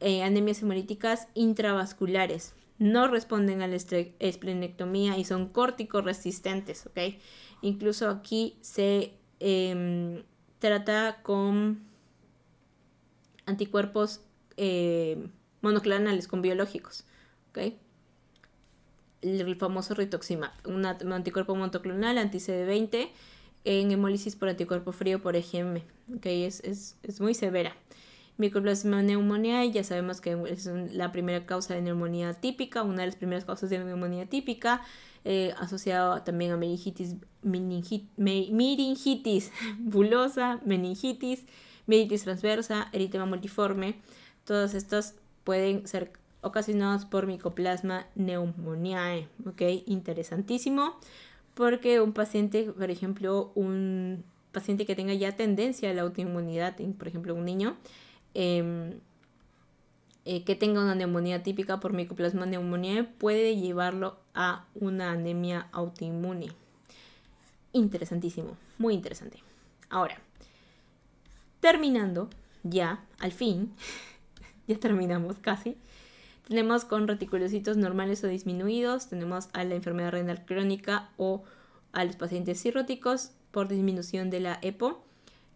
eh, anemias hemolíticas intravasculares. No responden a la esplenectomía y son corticoresistentes, ¿ok? Incluso aquí se em, trata con anticuerpos eh, monoclonales, con biológicos, ¿ok? El famoso rituximab, un anticuerpo monoclonal, anti-CD20, en hemólisis por anticuerpo frío por EGM, ¿ok? Es, es muy severa. Micoplasma neumoniae, ya sabemos que es la primera causa de neumonía típica, una de las primeras causas de neumonía típica, eh, asociado también a meningitis, bulosa, meningitis, meningitis transversa, eritema multiforme. Todas estas pueden ser ocasionados por micoplasma neumoniae. ¿ok? Interesantísimo, porque un paciente, por ejemplo, un paciente que tenga ya tendencia a la autoinmunidad, por ejemplo, un niño, Em, eh, que tenga una neumonía típica por micoplasma neumonía puede llevarlo a una anemia autoinmune. Interesantísimo, muy interesante. Ahora, terminando ya, al fin, ya terminamos casi. Tenemos con reticulocitos normales o disminuidos, tenemos a la enfermedad renal crónica o a los pacientes cirróticos por disminución de la EPO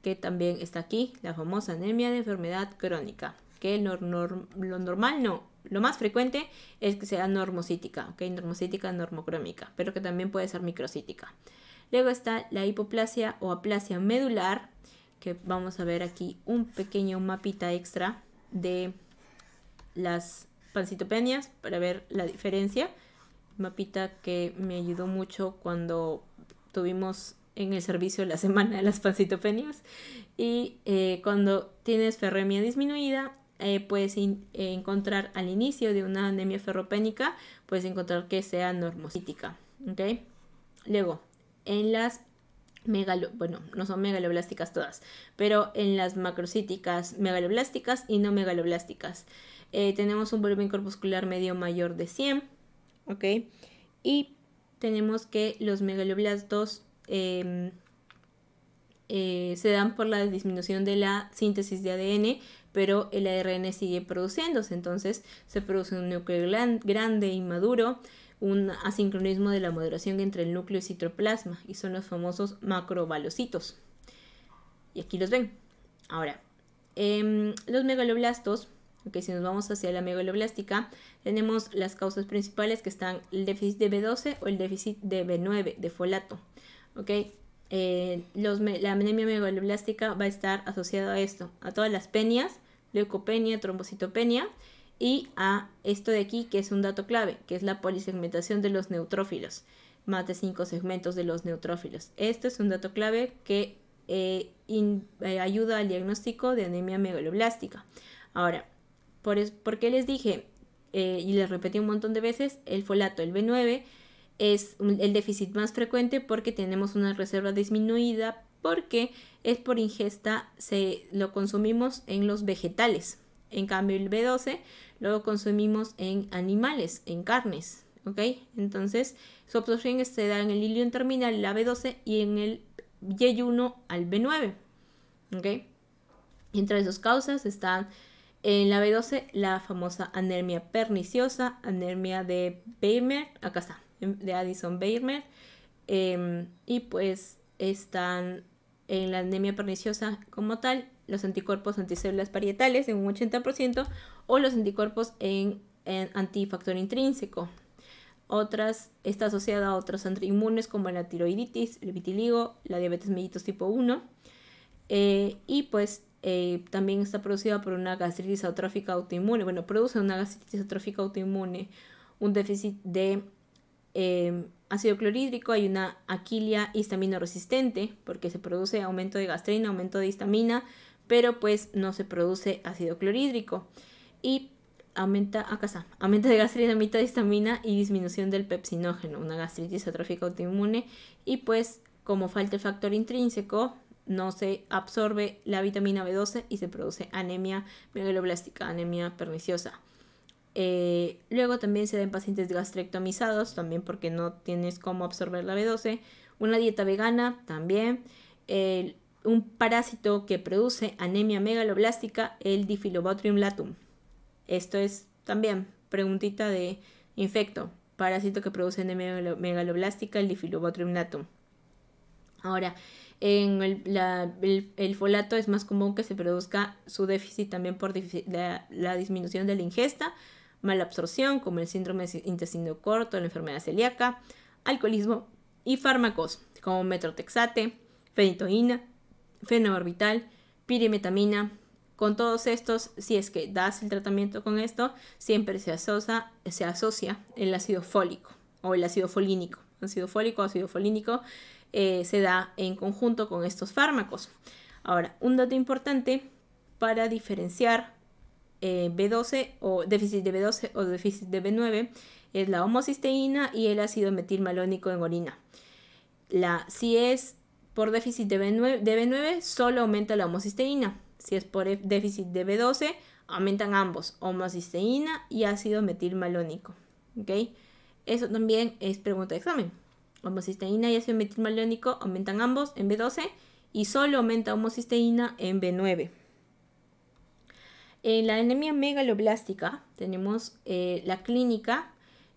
que también está aquí, la famosa anemia de enfermedad crónica, que lo, normal no, lo más frecuente es que sea normocítica, Normocítica, normocrómica, pero que también puede ser microcítica. Luego está la hipoplasia o aplasia medular, que vamos a ver aquí un pequeño mapita extra de las pancitopenias para ver la diferencia. Mapita que me ayudó mucho cuando tuvimos en el servicio de la semana de las pancitopenias. Y eh, cuando tienes ferremia disminuida, eh, puedes eh, encontrar al inicio de una anemia ferropénica, puedes encontrar que sea normocítica. ¿ok? Luego, en las megalo, bueno, no son megaloblásticas todas, pero en las macrocíticas, megaloblásticas y no megaloblásticas, tenemos un volumen corpuscular medio mayor de 100, ¿ok? Y tenemos que los megaloblastos Em, eh, se dan por la disminución de la síntesis de ADN, pero el ARN sigue produciéndose, entonces se produce un núcleo grande y maduro un asincronismo de la moderación entre el núcleo y citoplasma, y son los famosos macrovalocitos. Y aquí los ven. Ahora, em, los megaloblastos que si nos vamos hacia la megaloblástica, tenemos las causas principales que están el déficit de B12 o el déficit de B9 de folato. ¿ok? Eh, la anemia megaloblástica va a estar asociada a esto, a todas las penias, leucopenia, trombocitopenia y a esto de aquí que es un dato clave, que es la polisegmentación de los neutrófilos, más de cinco segmentos de los neutrófilos. Esto es un dato clave que eh, eh, ayuda al diagnóstico de anemia megaloblástica. Ahora, por, ¿por qué les dije? y les repetí un montón de veces, el folato, el B9, es el déficit más frecuente porque tenemos una reserva disminuida porque es por ingesta, se, lo consumimos en los vegetales. En cambio el B12 lo consumimos en animales, en carnes. ¿ok? Entonces su absorción se da en el ilion terminal, la B12 y en el Y1 al B9. ¿ok? Entre sus causas están en la B12 la famosa anemia perniciosa, anemia de Beimer, acá está, de Addison weirmer em, y pues están en la anemia perniciosa como tal los anticuerpos anticélulas parietales en un 80% o los anticuerpos en, antifactor intrínseco. Otras, está asociada a otros antiinmunes como la tiroiditis, el vitiligo, la diabetes mellitus tipo 1. Eh, y pues eh, también está producida por una gastritis atrófica autoinmune. Bueno, produce una gastritis atrófica autoinmune, un déficit de Em, ácido clorhídrico, hay una aquilia histamino resistente, porque se produce aumento de gastrina, aumento de histamina, pero pues no se produce ácido clorhídrico. Y aumenta, acá ah, está, aumento de gastrina, mitad de histamina y disminución del pepsinógeno, una gastritis atrófica autoinmune. Y pues como falta el factor intrínseco, no se absorbe la vitamina B12 y se produce anemia megaloblástica, anemia perniciosa. Eh, luego también se da pacientes gastrectomizados, también porque no tienes cómo absorber la B12. Una dieta vegana también. un parásito que produce anemia megaloblástica, el difilobotrium latum. Esto es también preguntita de infecto. Parásito que produce anemia megaloblástica, el difilobotrium latum. Ahora, en el, folato es más común que se produzca su déficit también por la disminución de la ingesta mala absorción, como el síndrome de intestino corto, la enfermedad celíaca, alcoholismo y fármacos como metrotexate, fenitoína, fenobarbital, pirimetamina. Con todos estos, si es que das el tratamiento con esto, siempre se asocia, el ácido fólico o el ácido folínico. Ácido fólico, o ácido folínico eh, se da en conjunto con estos fármacos. Ahora, un dato importante para diferenciar eh, B12 o déficit de B12 o déficit de B9 es la homocisteína y el ácido metilmalónico en orina. La, si es por déficit de B9, solo aumenta la homocisteína. Si es por e, déficit de B12, aumentan ambos, homocisteína y ácido metilmalónico. Okay. Eso también es pregunta de examen. Homocisteína y ácido metilmalónico aumentan ambos en B12 y solo aumenta homocisteína en B9. En la anemia megaloblástica tenemos eh, la clínica,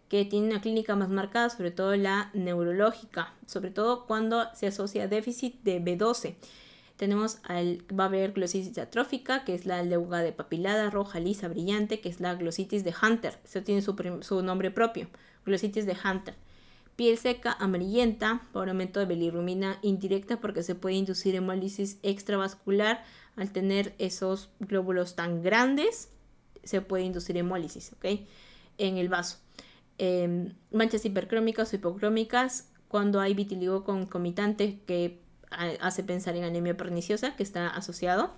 que tiene una clínica más marcada, sobre todo la neurológica, sobre todo cuando se asocia déficit de B12. Tenemos va a haber glositis atrófica, que es la leuga de papilada roja lisa brillante, que es la glositis de Hunter. Eso tiene su, nombre propio, glositis de Hunter. Piel seca amarillenta por aumento de bilirrubina indirecta porque se puede inducir hemólisis extravascular al tener esos glóbulos tan grandes, se puede inducir hemólisis, En el vaso. Em, manchas hipercrómicas o hipocrómicas, cuando hay vitiligo concomitante que hace pensar en anemia perniciosa, que está asociado.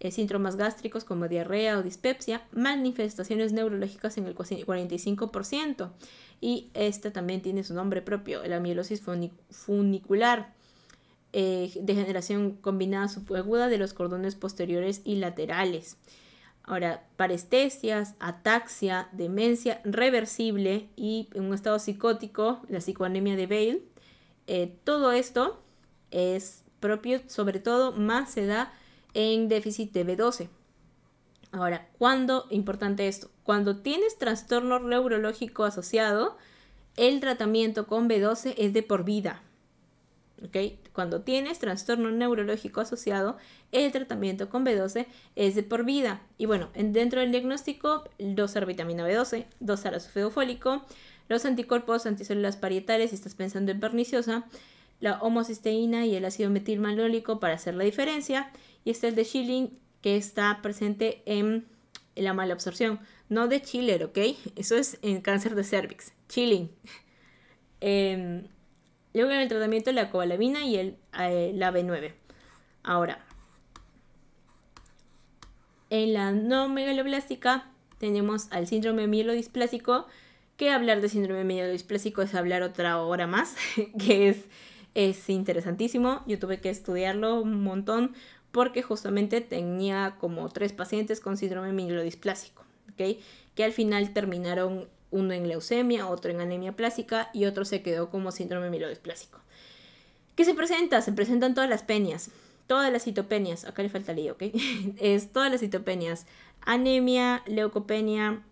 Eh, síntomas gástricos como diarrea o dispepsia, manifestaciones neurológicas en el 45%. Y esta también tiene su nombre propio, la mielosis funicular eh, degeneración combinada subaguda de los cordones posteriores y laterales. Ahora, parestesias, ataxia, demencia reversible y un estado psicótico, la psicoanemia de Bale. Eh, todo esto es propio, sobre todo, más se da en déficit de B12. Ahora, ¿cuándo? Importante esto. Cuando tienes trastorno neurológico asociado, el tratamiento con B12 es de por vida. ¿okay? Cuando tienes trastorno neurológico asociado, el tratamiento con B12 es de por vida. Y bueno, dentro del diagnóstico, dosar vitamina B12, dosar ácido fólico, los anticuerpos anticélulas parietales, si estás pensando en perniciosa, la homocisteína y el ácido metilmalólico para hacer la diferencia, y este el de Schilling que está presente en la mala absorción, no de chiller, ¿ok? Eso es en cáncer de cervix, chilling. eh, em, Luego en el tratamiento la cobalamina y el, eh, la B9. Ahora, en la no megaloblástica tenemos al síndrome mielodisplásico, que hablar de síndrome mielodisplásico es hablar otra hora más, que es, es interesantísimo. Yo tuve que estudiarlo un montón porque justamente tenía como tres pacientes con síndrome mielodisplásico, que al final terminaron uno en leucemia, otro en anemia plástica y otro se quedó como síndrome mielodisplásico. ¿Qué se presenta? Se presentan todas las peñas. todas las citopenias, acá le falta lío, ¿ok? es todas las citopenias, anemia, leucopenia,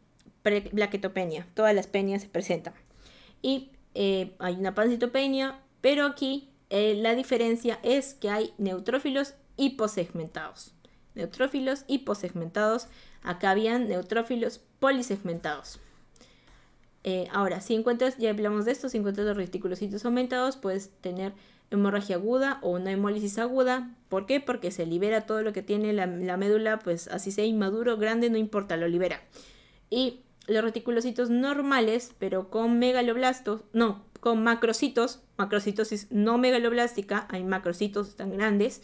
blaquetopenia. todas las peñas se presentan. Y eh, hay una pancitopenia, pero aquí eh, la diferencia es que hay neutrófilos hiposegmentados. Neutrófilos hiposegmentados, acá habían neutrófilos polisegmentados. Eh, ahora, si encuentras, ya hablamos de esto, si encuentras los reticulocitos aumentados, puedes tener hemorragia aguda o una hemólisis aguda. ¿Por qué? Porque se libera todo lo que tiene la, la médula, pues así sea inmaduro, grande, no importa, lo libera. Y los reticulocitos normales, pero con megaloblastos, no, con macrocitos, macrocitosis no megaloblástica, hay macrocitos tan grandes,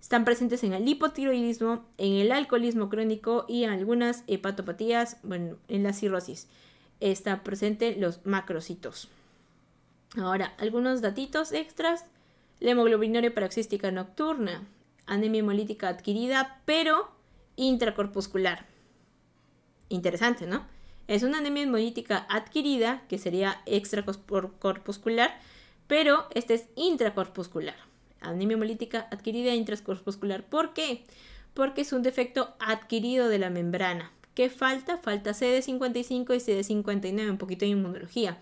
están presentes en el hipotiroidismo, en el alcoholismo crónico y en algunas hepatopatías, bueno, en la cirrosis está presente los macrocitos. Ahora, algunos datitos extras. La hemoglobinaria paroxística nocturna, anemia hemolítica adquirida, pero intracorpuscular. Interesante, ¿no? Es una anemia hemolítica adquirida, que sería extracorpuscular, pero esta es intracorpuscular. Anemia hemolítica adquirida intracorpuscular. ¿Por qué? Porque es un defecto adquirido de la membrana. ¿Qué falta? Falta CD55 y CD59, un poquito de inmunología,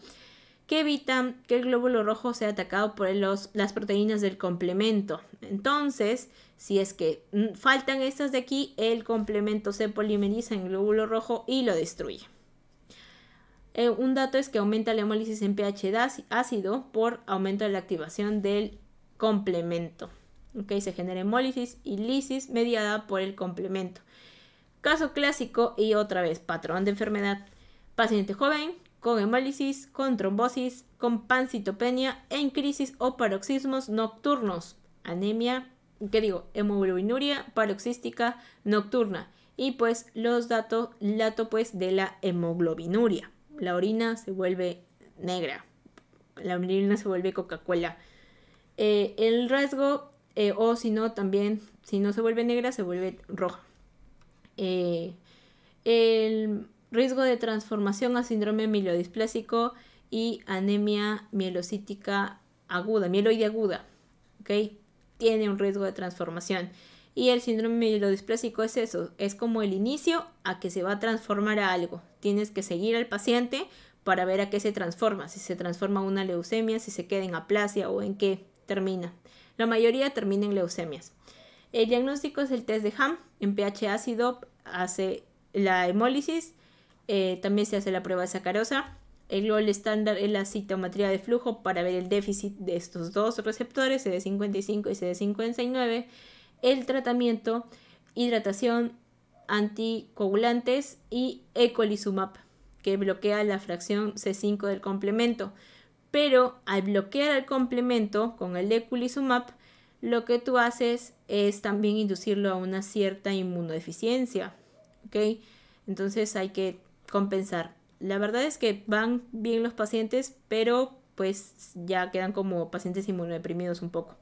que evitan que el glóbulo rojo sea atacado por las proteínas del complemento. Entonces, si es que mm, faltan estas de aquí, el complemento se polimeriza en glóbulo rojo y lo destruye. Eh, un dato es que aumenta la hemólisis en pH ácido por aumento de la activación del complemento. Se genera hemólisis y lisis mediada por el complemento. Caso clásico y otra vez patrón de enfermedad. Paciente joven con hemálisis, con trombosis, con pancitopenia, en crisis o paroxismos nocturnos. Anemia, ¿qué digo? Hemoglobinuria paroxística nocturna. Y pues los datos, dato pues de la hemoglobinuria. La orina se vuelve negra. La orina se vuelve Coca-Cola. Eh, el rasgo, eh, o si no, también, si no se vuelve negra, se vuelve roja. Eh, el riesgo de transformación a síndrome mielodisplásico y anemia mielocítica aguda, mieloide aguda, ¿ok? Tiene un riesgo de transformación. Y el síndrome mielodisplásico es eso, es como el inicio a que se va a transformar a algo. Tienes que seguir al paciente para ver a qué se transforma, si se transforma una leucemia, si se queda en aplasia o en qué termina. La mayoría termina en leucemias. El diagnóstico es el test de Ham en pH ácido hace la hemólisis, eh, también se hace la prueba sacarosa. El gol estándar es la citometría de flujo para ver el déficit de estos dos receptores, CD55 y CD59. El tratamiento, hidratación, anticoagulantes y ecolizumab, que bloquea la fracción C5 del complemento. Pero al bloquear el complemento con el eculizumab, lo que tú haces es también inducirlo a una cierta inmunodeficiencia. ¿ok? Entonces hay que compensar. La verdad es que van bien los pacientes, pero pues ya quedan como pacientes inmunodeprimidos un poco.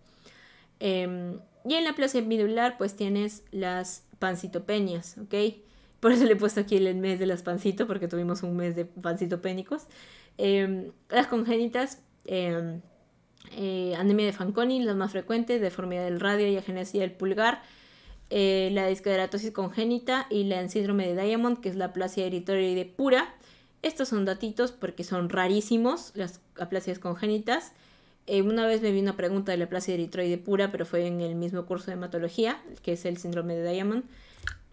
Em, y en la plasia medular pues tienes las pancitopenias, ¿ok? Por eso le he puesto aquí el mes de las pancito, porque tuvimos un mes de pancitopénicos. Em, las congénitas, em, eh, anemia de Fanconi, la más frecuente deformidad del radio y agenesia del pulgar, eh, la discaderatosis congénita y la en síndrome de Diamond, que es la aplasia eritroide pura. Estos son datitos porque son rarísimos las aplasias congénitas. Eh, una vez me vi una pregunta de la aplasia eritroide pura, pero fue en el mismo curso de hematología, que es el síndrome de Diamond.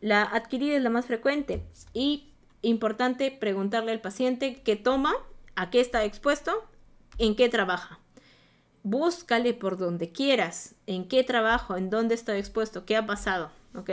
La adquirida es la más frecuente y importante preguntarle al paciente qué toma, a qué está expuesto, en qué trabaja búscale por donde quieras, en qué trabajo, en dónde está expuesto, qué ha pasado, ¿ok?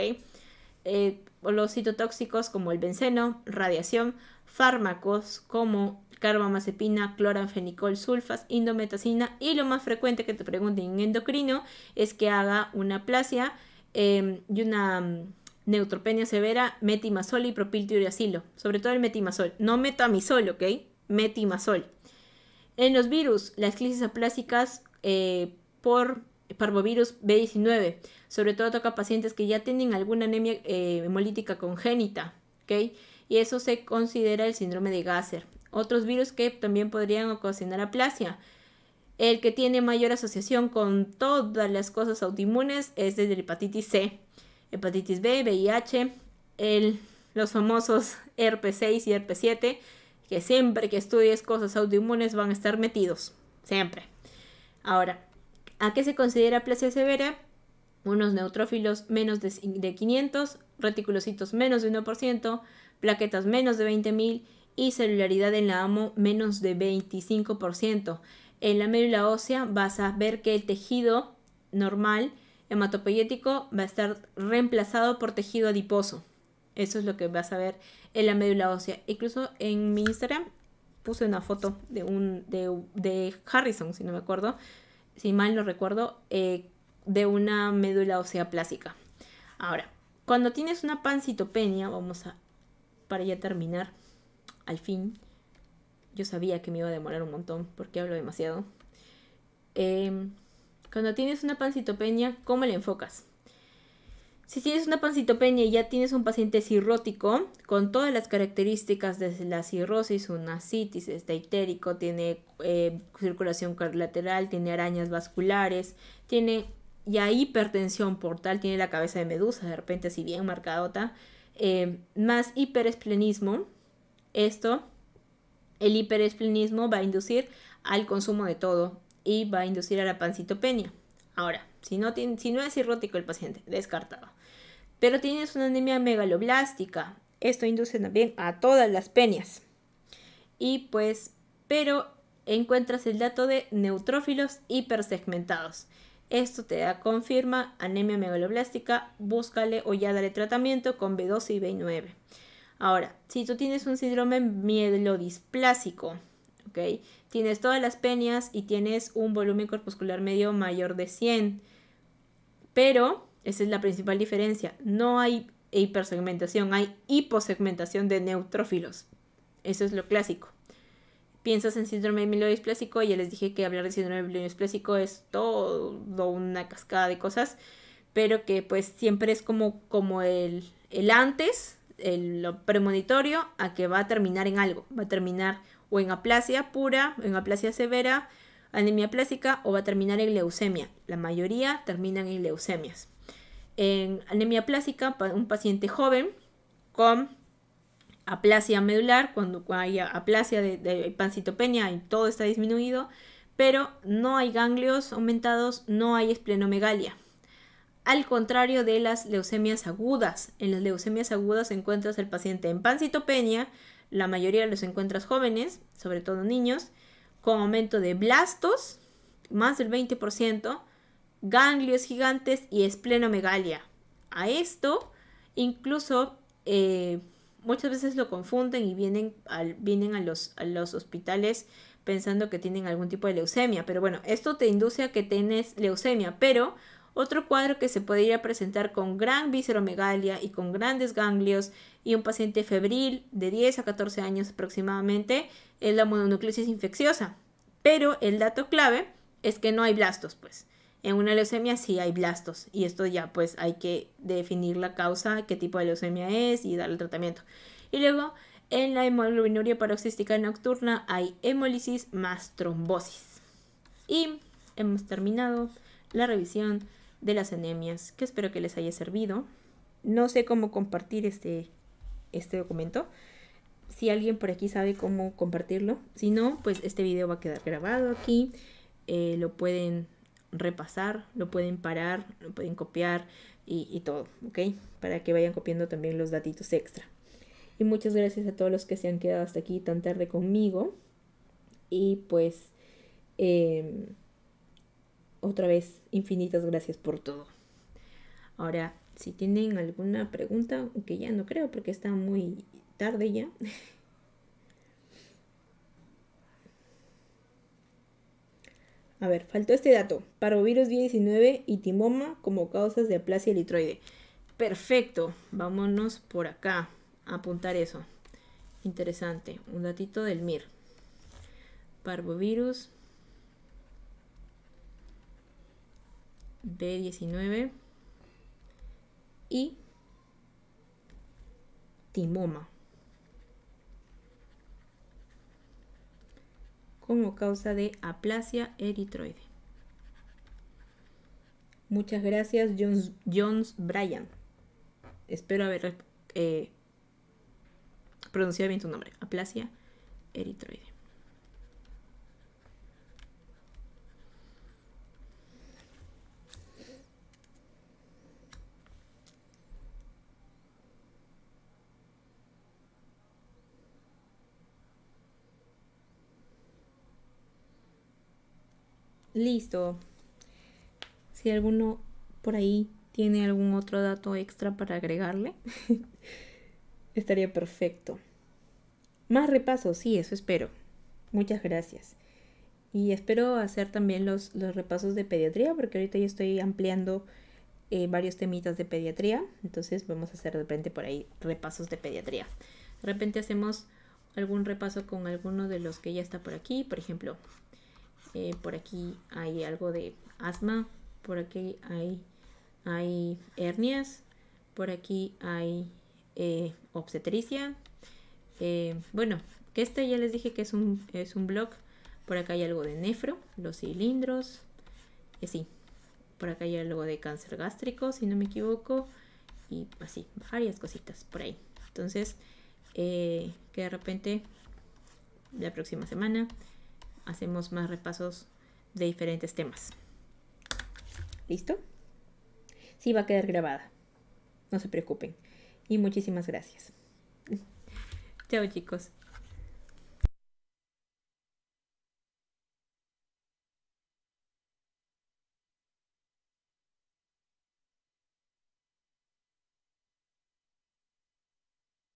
Eh, los citotóxicos como el benceno, radiación, fármacos como carbamazepina, cloranfenicol, sulfas, indometacina y lo más frecuente que te pregunten en endocrino es que haga una plasia em, y una mm, neutropenia severa, metimazol y propiltiuracilo, sobre todo el metimazol, no metamizol, ¿ok? Metimazol. En los virus, las crisis aplásicas eh, por parvovirus B19, sobre todo toca pacientes que ya tienen alguna anemia eh, hemolítica congénita, ¿ok? Y eso se considera el síndrome de Gasser. Otros virus que también podrían ocasionar aplasia. El que tiene mayor asociación con todas las cosas autoinmunes es el de hepatitis C, hepatitis B, VIH, los famosos rp 6 y rp 7 que siempre que estudies cosas autoinmunes van a estar metidos, siempre. Ahora, ¿a qué se considera plasia severa? Unos neutrófilos menos de 500, reticulocitos menos de 1%, plaquetas menos de 20.000 y celularidad en la AMO menos de 25%. En la médula ósea vas a ver que el tejido normal hematopoyético va a estar reemplazado por tejido adiposo. Eso es lo que vas a ver en la médula ósea. Incluso en mi Instagram puse una foto de un de, de Harrison, si no me acuerdo, si mal lo recuerdo, eh, de una médula ósea plástica. Ahora, cuando tienes una pancitopenia, vamos a, para ya terminar, al fin, yo sabía que me iba a demorar un montón porque hablo demasiado. Em, cuando tienes una pancitopenia, ¿cómo le enfocas? Si tienes una pancitopenia y ya tienes un paciente cirrótico, con todas las características de la cirrosis, una citis, está itérico, tiene eh, circulación lateral, tiene arañas vasculares, tiene ya hipertensión portal, tiene la cabeza de medusa, de repente así bien marcadota, eh, más hiperesplenismo, esto, el hiperesplenismo va a inducir al consumo de todo y va a inducir a la pancitopenia. Ahora, si no, es cirrótico el paciente, descartado. Pero tienes una anemia megaloblástica. Esto induce también a todas las peñas. Y pues, pero encuentras el dato de neutrófilos hipersegmentados. Esto te da confirma anemia megaloblástica, búscale o ya dale tratamiento con B12 y B9. Ahora, si tú tienes un síndrome mielodisplásico, ¿ok? tienes todas las peñas y tienes un volumen corpuscular medio mayor de 100. Pero, esa es la principal diferencia, no hay hipersegmentación, hay hiposegmentación de neutrófilos. Eso es lo clásico. Piensas en síndrome mielodisplásico, ya les dije que hablar de síndrome mielodisplásico es todo una cascada de cosas, pero que pues siempre es como, como el, el antes, el, lo premonitorio, a que va a terminar en algo, va a terminar o en aplasia pura, en aplasia severa, anemia plástica, o va a terminar en leucemia. La mayoría terminan en leucemias. En anemia plástica, un paciente joven con aplasia medular, cuando hay aplasia de, de pancitopenia y todo está disminuido, pero no hay ganglios aumentados, no hay esplenomegalia. Al contrario de las leucemias agudas, en las leucemias agudas encuentras el paciente en pancitopenia, la mayoría los encuentras jóvenes, sobre todo niños, con aumento de blastos, más del 20%, ganglios gigantes y esplenomegalia. A esto, incluso eh, muchas veces lo confunden y vienen, al, vienen a, los, a los hospitales pensando que tienen algún tipo de leucemia. Pero bueno, esto te induce a que tienes leucemia, pero otro cuadro que se podría presentar con gran visceromegalia y con grandes ganglios y un paciente febril de 10 a 14 años aproximadamente es la mononucleosis infecciosa. Pero el dato clave es que no hay blastos, pues. En una leucemia sí hay blastos y esto ya pues hay que definir la causa, qué tipo de leucemia es y darle tratamiento. Y luego en la hemoglobinuria paroxística nocturna hay hemólisis más trombosis. Y hemos terminado la revisión de las anemias, que espero que les haya servido. No sé cómo compartir este, este documento. Si alguien por aquí sabe cómo compartirlo. Si no, pues este video va a quedar grabado aquí. Eh, lo pueden repasar, lo pueden parar, lo pueden copiar y, y todo, ¿ok? Para que vayan copiando también los datitos extra. Y muchas gracias a todos los que se han quedado hasta aquí tan tarde conmigo. Y pues... Em, otra vez, infinitas gracias por todo. Ahora, si tienen alguna pregunta, que ya no creo porque está muy tarde ya. A ver, faltó este dato. Parvovirus 19 y timoma como causas de aplasia elitroide. Perfecto. Vámonos por acá a apuntar eso. Interesante. Un datito del MIR. Parvovirus B19 y timoma. como causa de aplasia eritroide. Muchas gracias, Jones, Bryan. Espero haber eh, pronunciado bien tu nombre. Aplasia eritroide. Listo. Si alguno por ahí tiene algún otro dato extra para agregarle, estaría perfecto. Más repasos, sí, eso espero. Muchas gracias. Y espero hacer también los, repasos de pediatría, porque ahorita yo estoy ampliando eh, varios temitas de pediatría. Entonces vamos a hacer de repente por ahí repasos de pediatría. De repente hacemos algún repaso con alguno de los que ya está por aquí. Por ejemplo, eh, por aquí hay algo de asma, por aquí hay, hernias, por aquí hay eh, obstetricia. Eh, bueno, que este ya les dije que es un, es blog. Por acá hay algo de nefro, los cilindros. sí, por acá hay algo de cáncer gástrico, si no me equivoco. Y así, varias cositas por ahí. Entonces, que de repente, la próxima semana, hacemos más repasos de diferentes temas. ¿Listo? Sí va a quedar grabada. No se preocupen. Y muchísimas gracias. Chao chicos.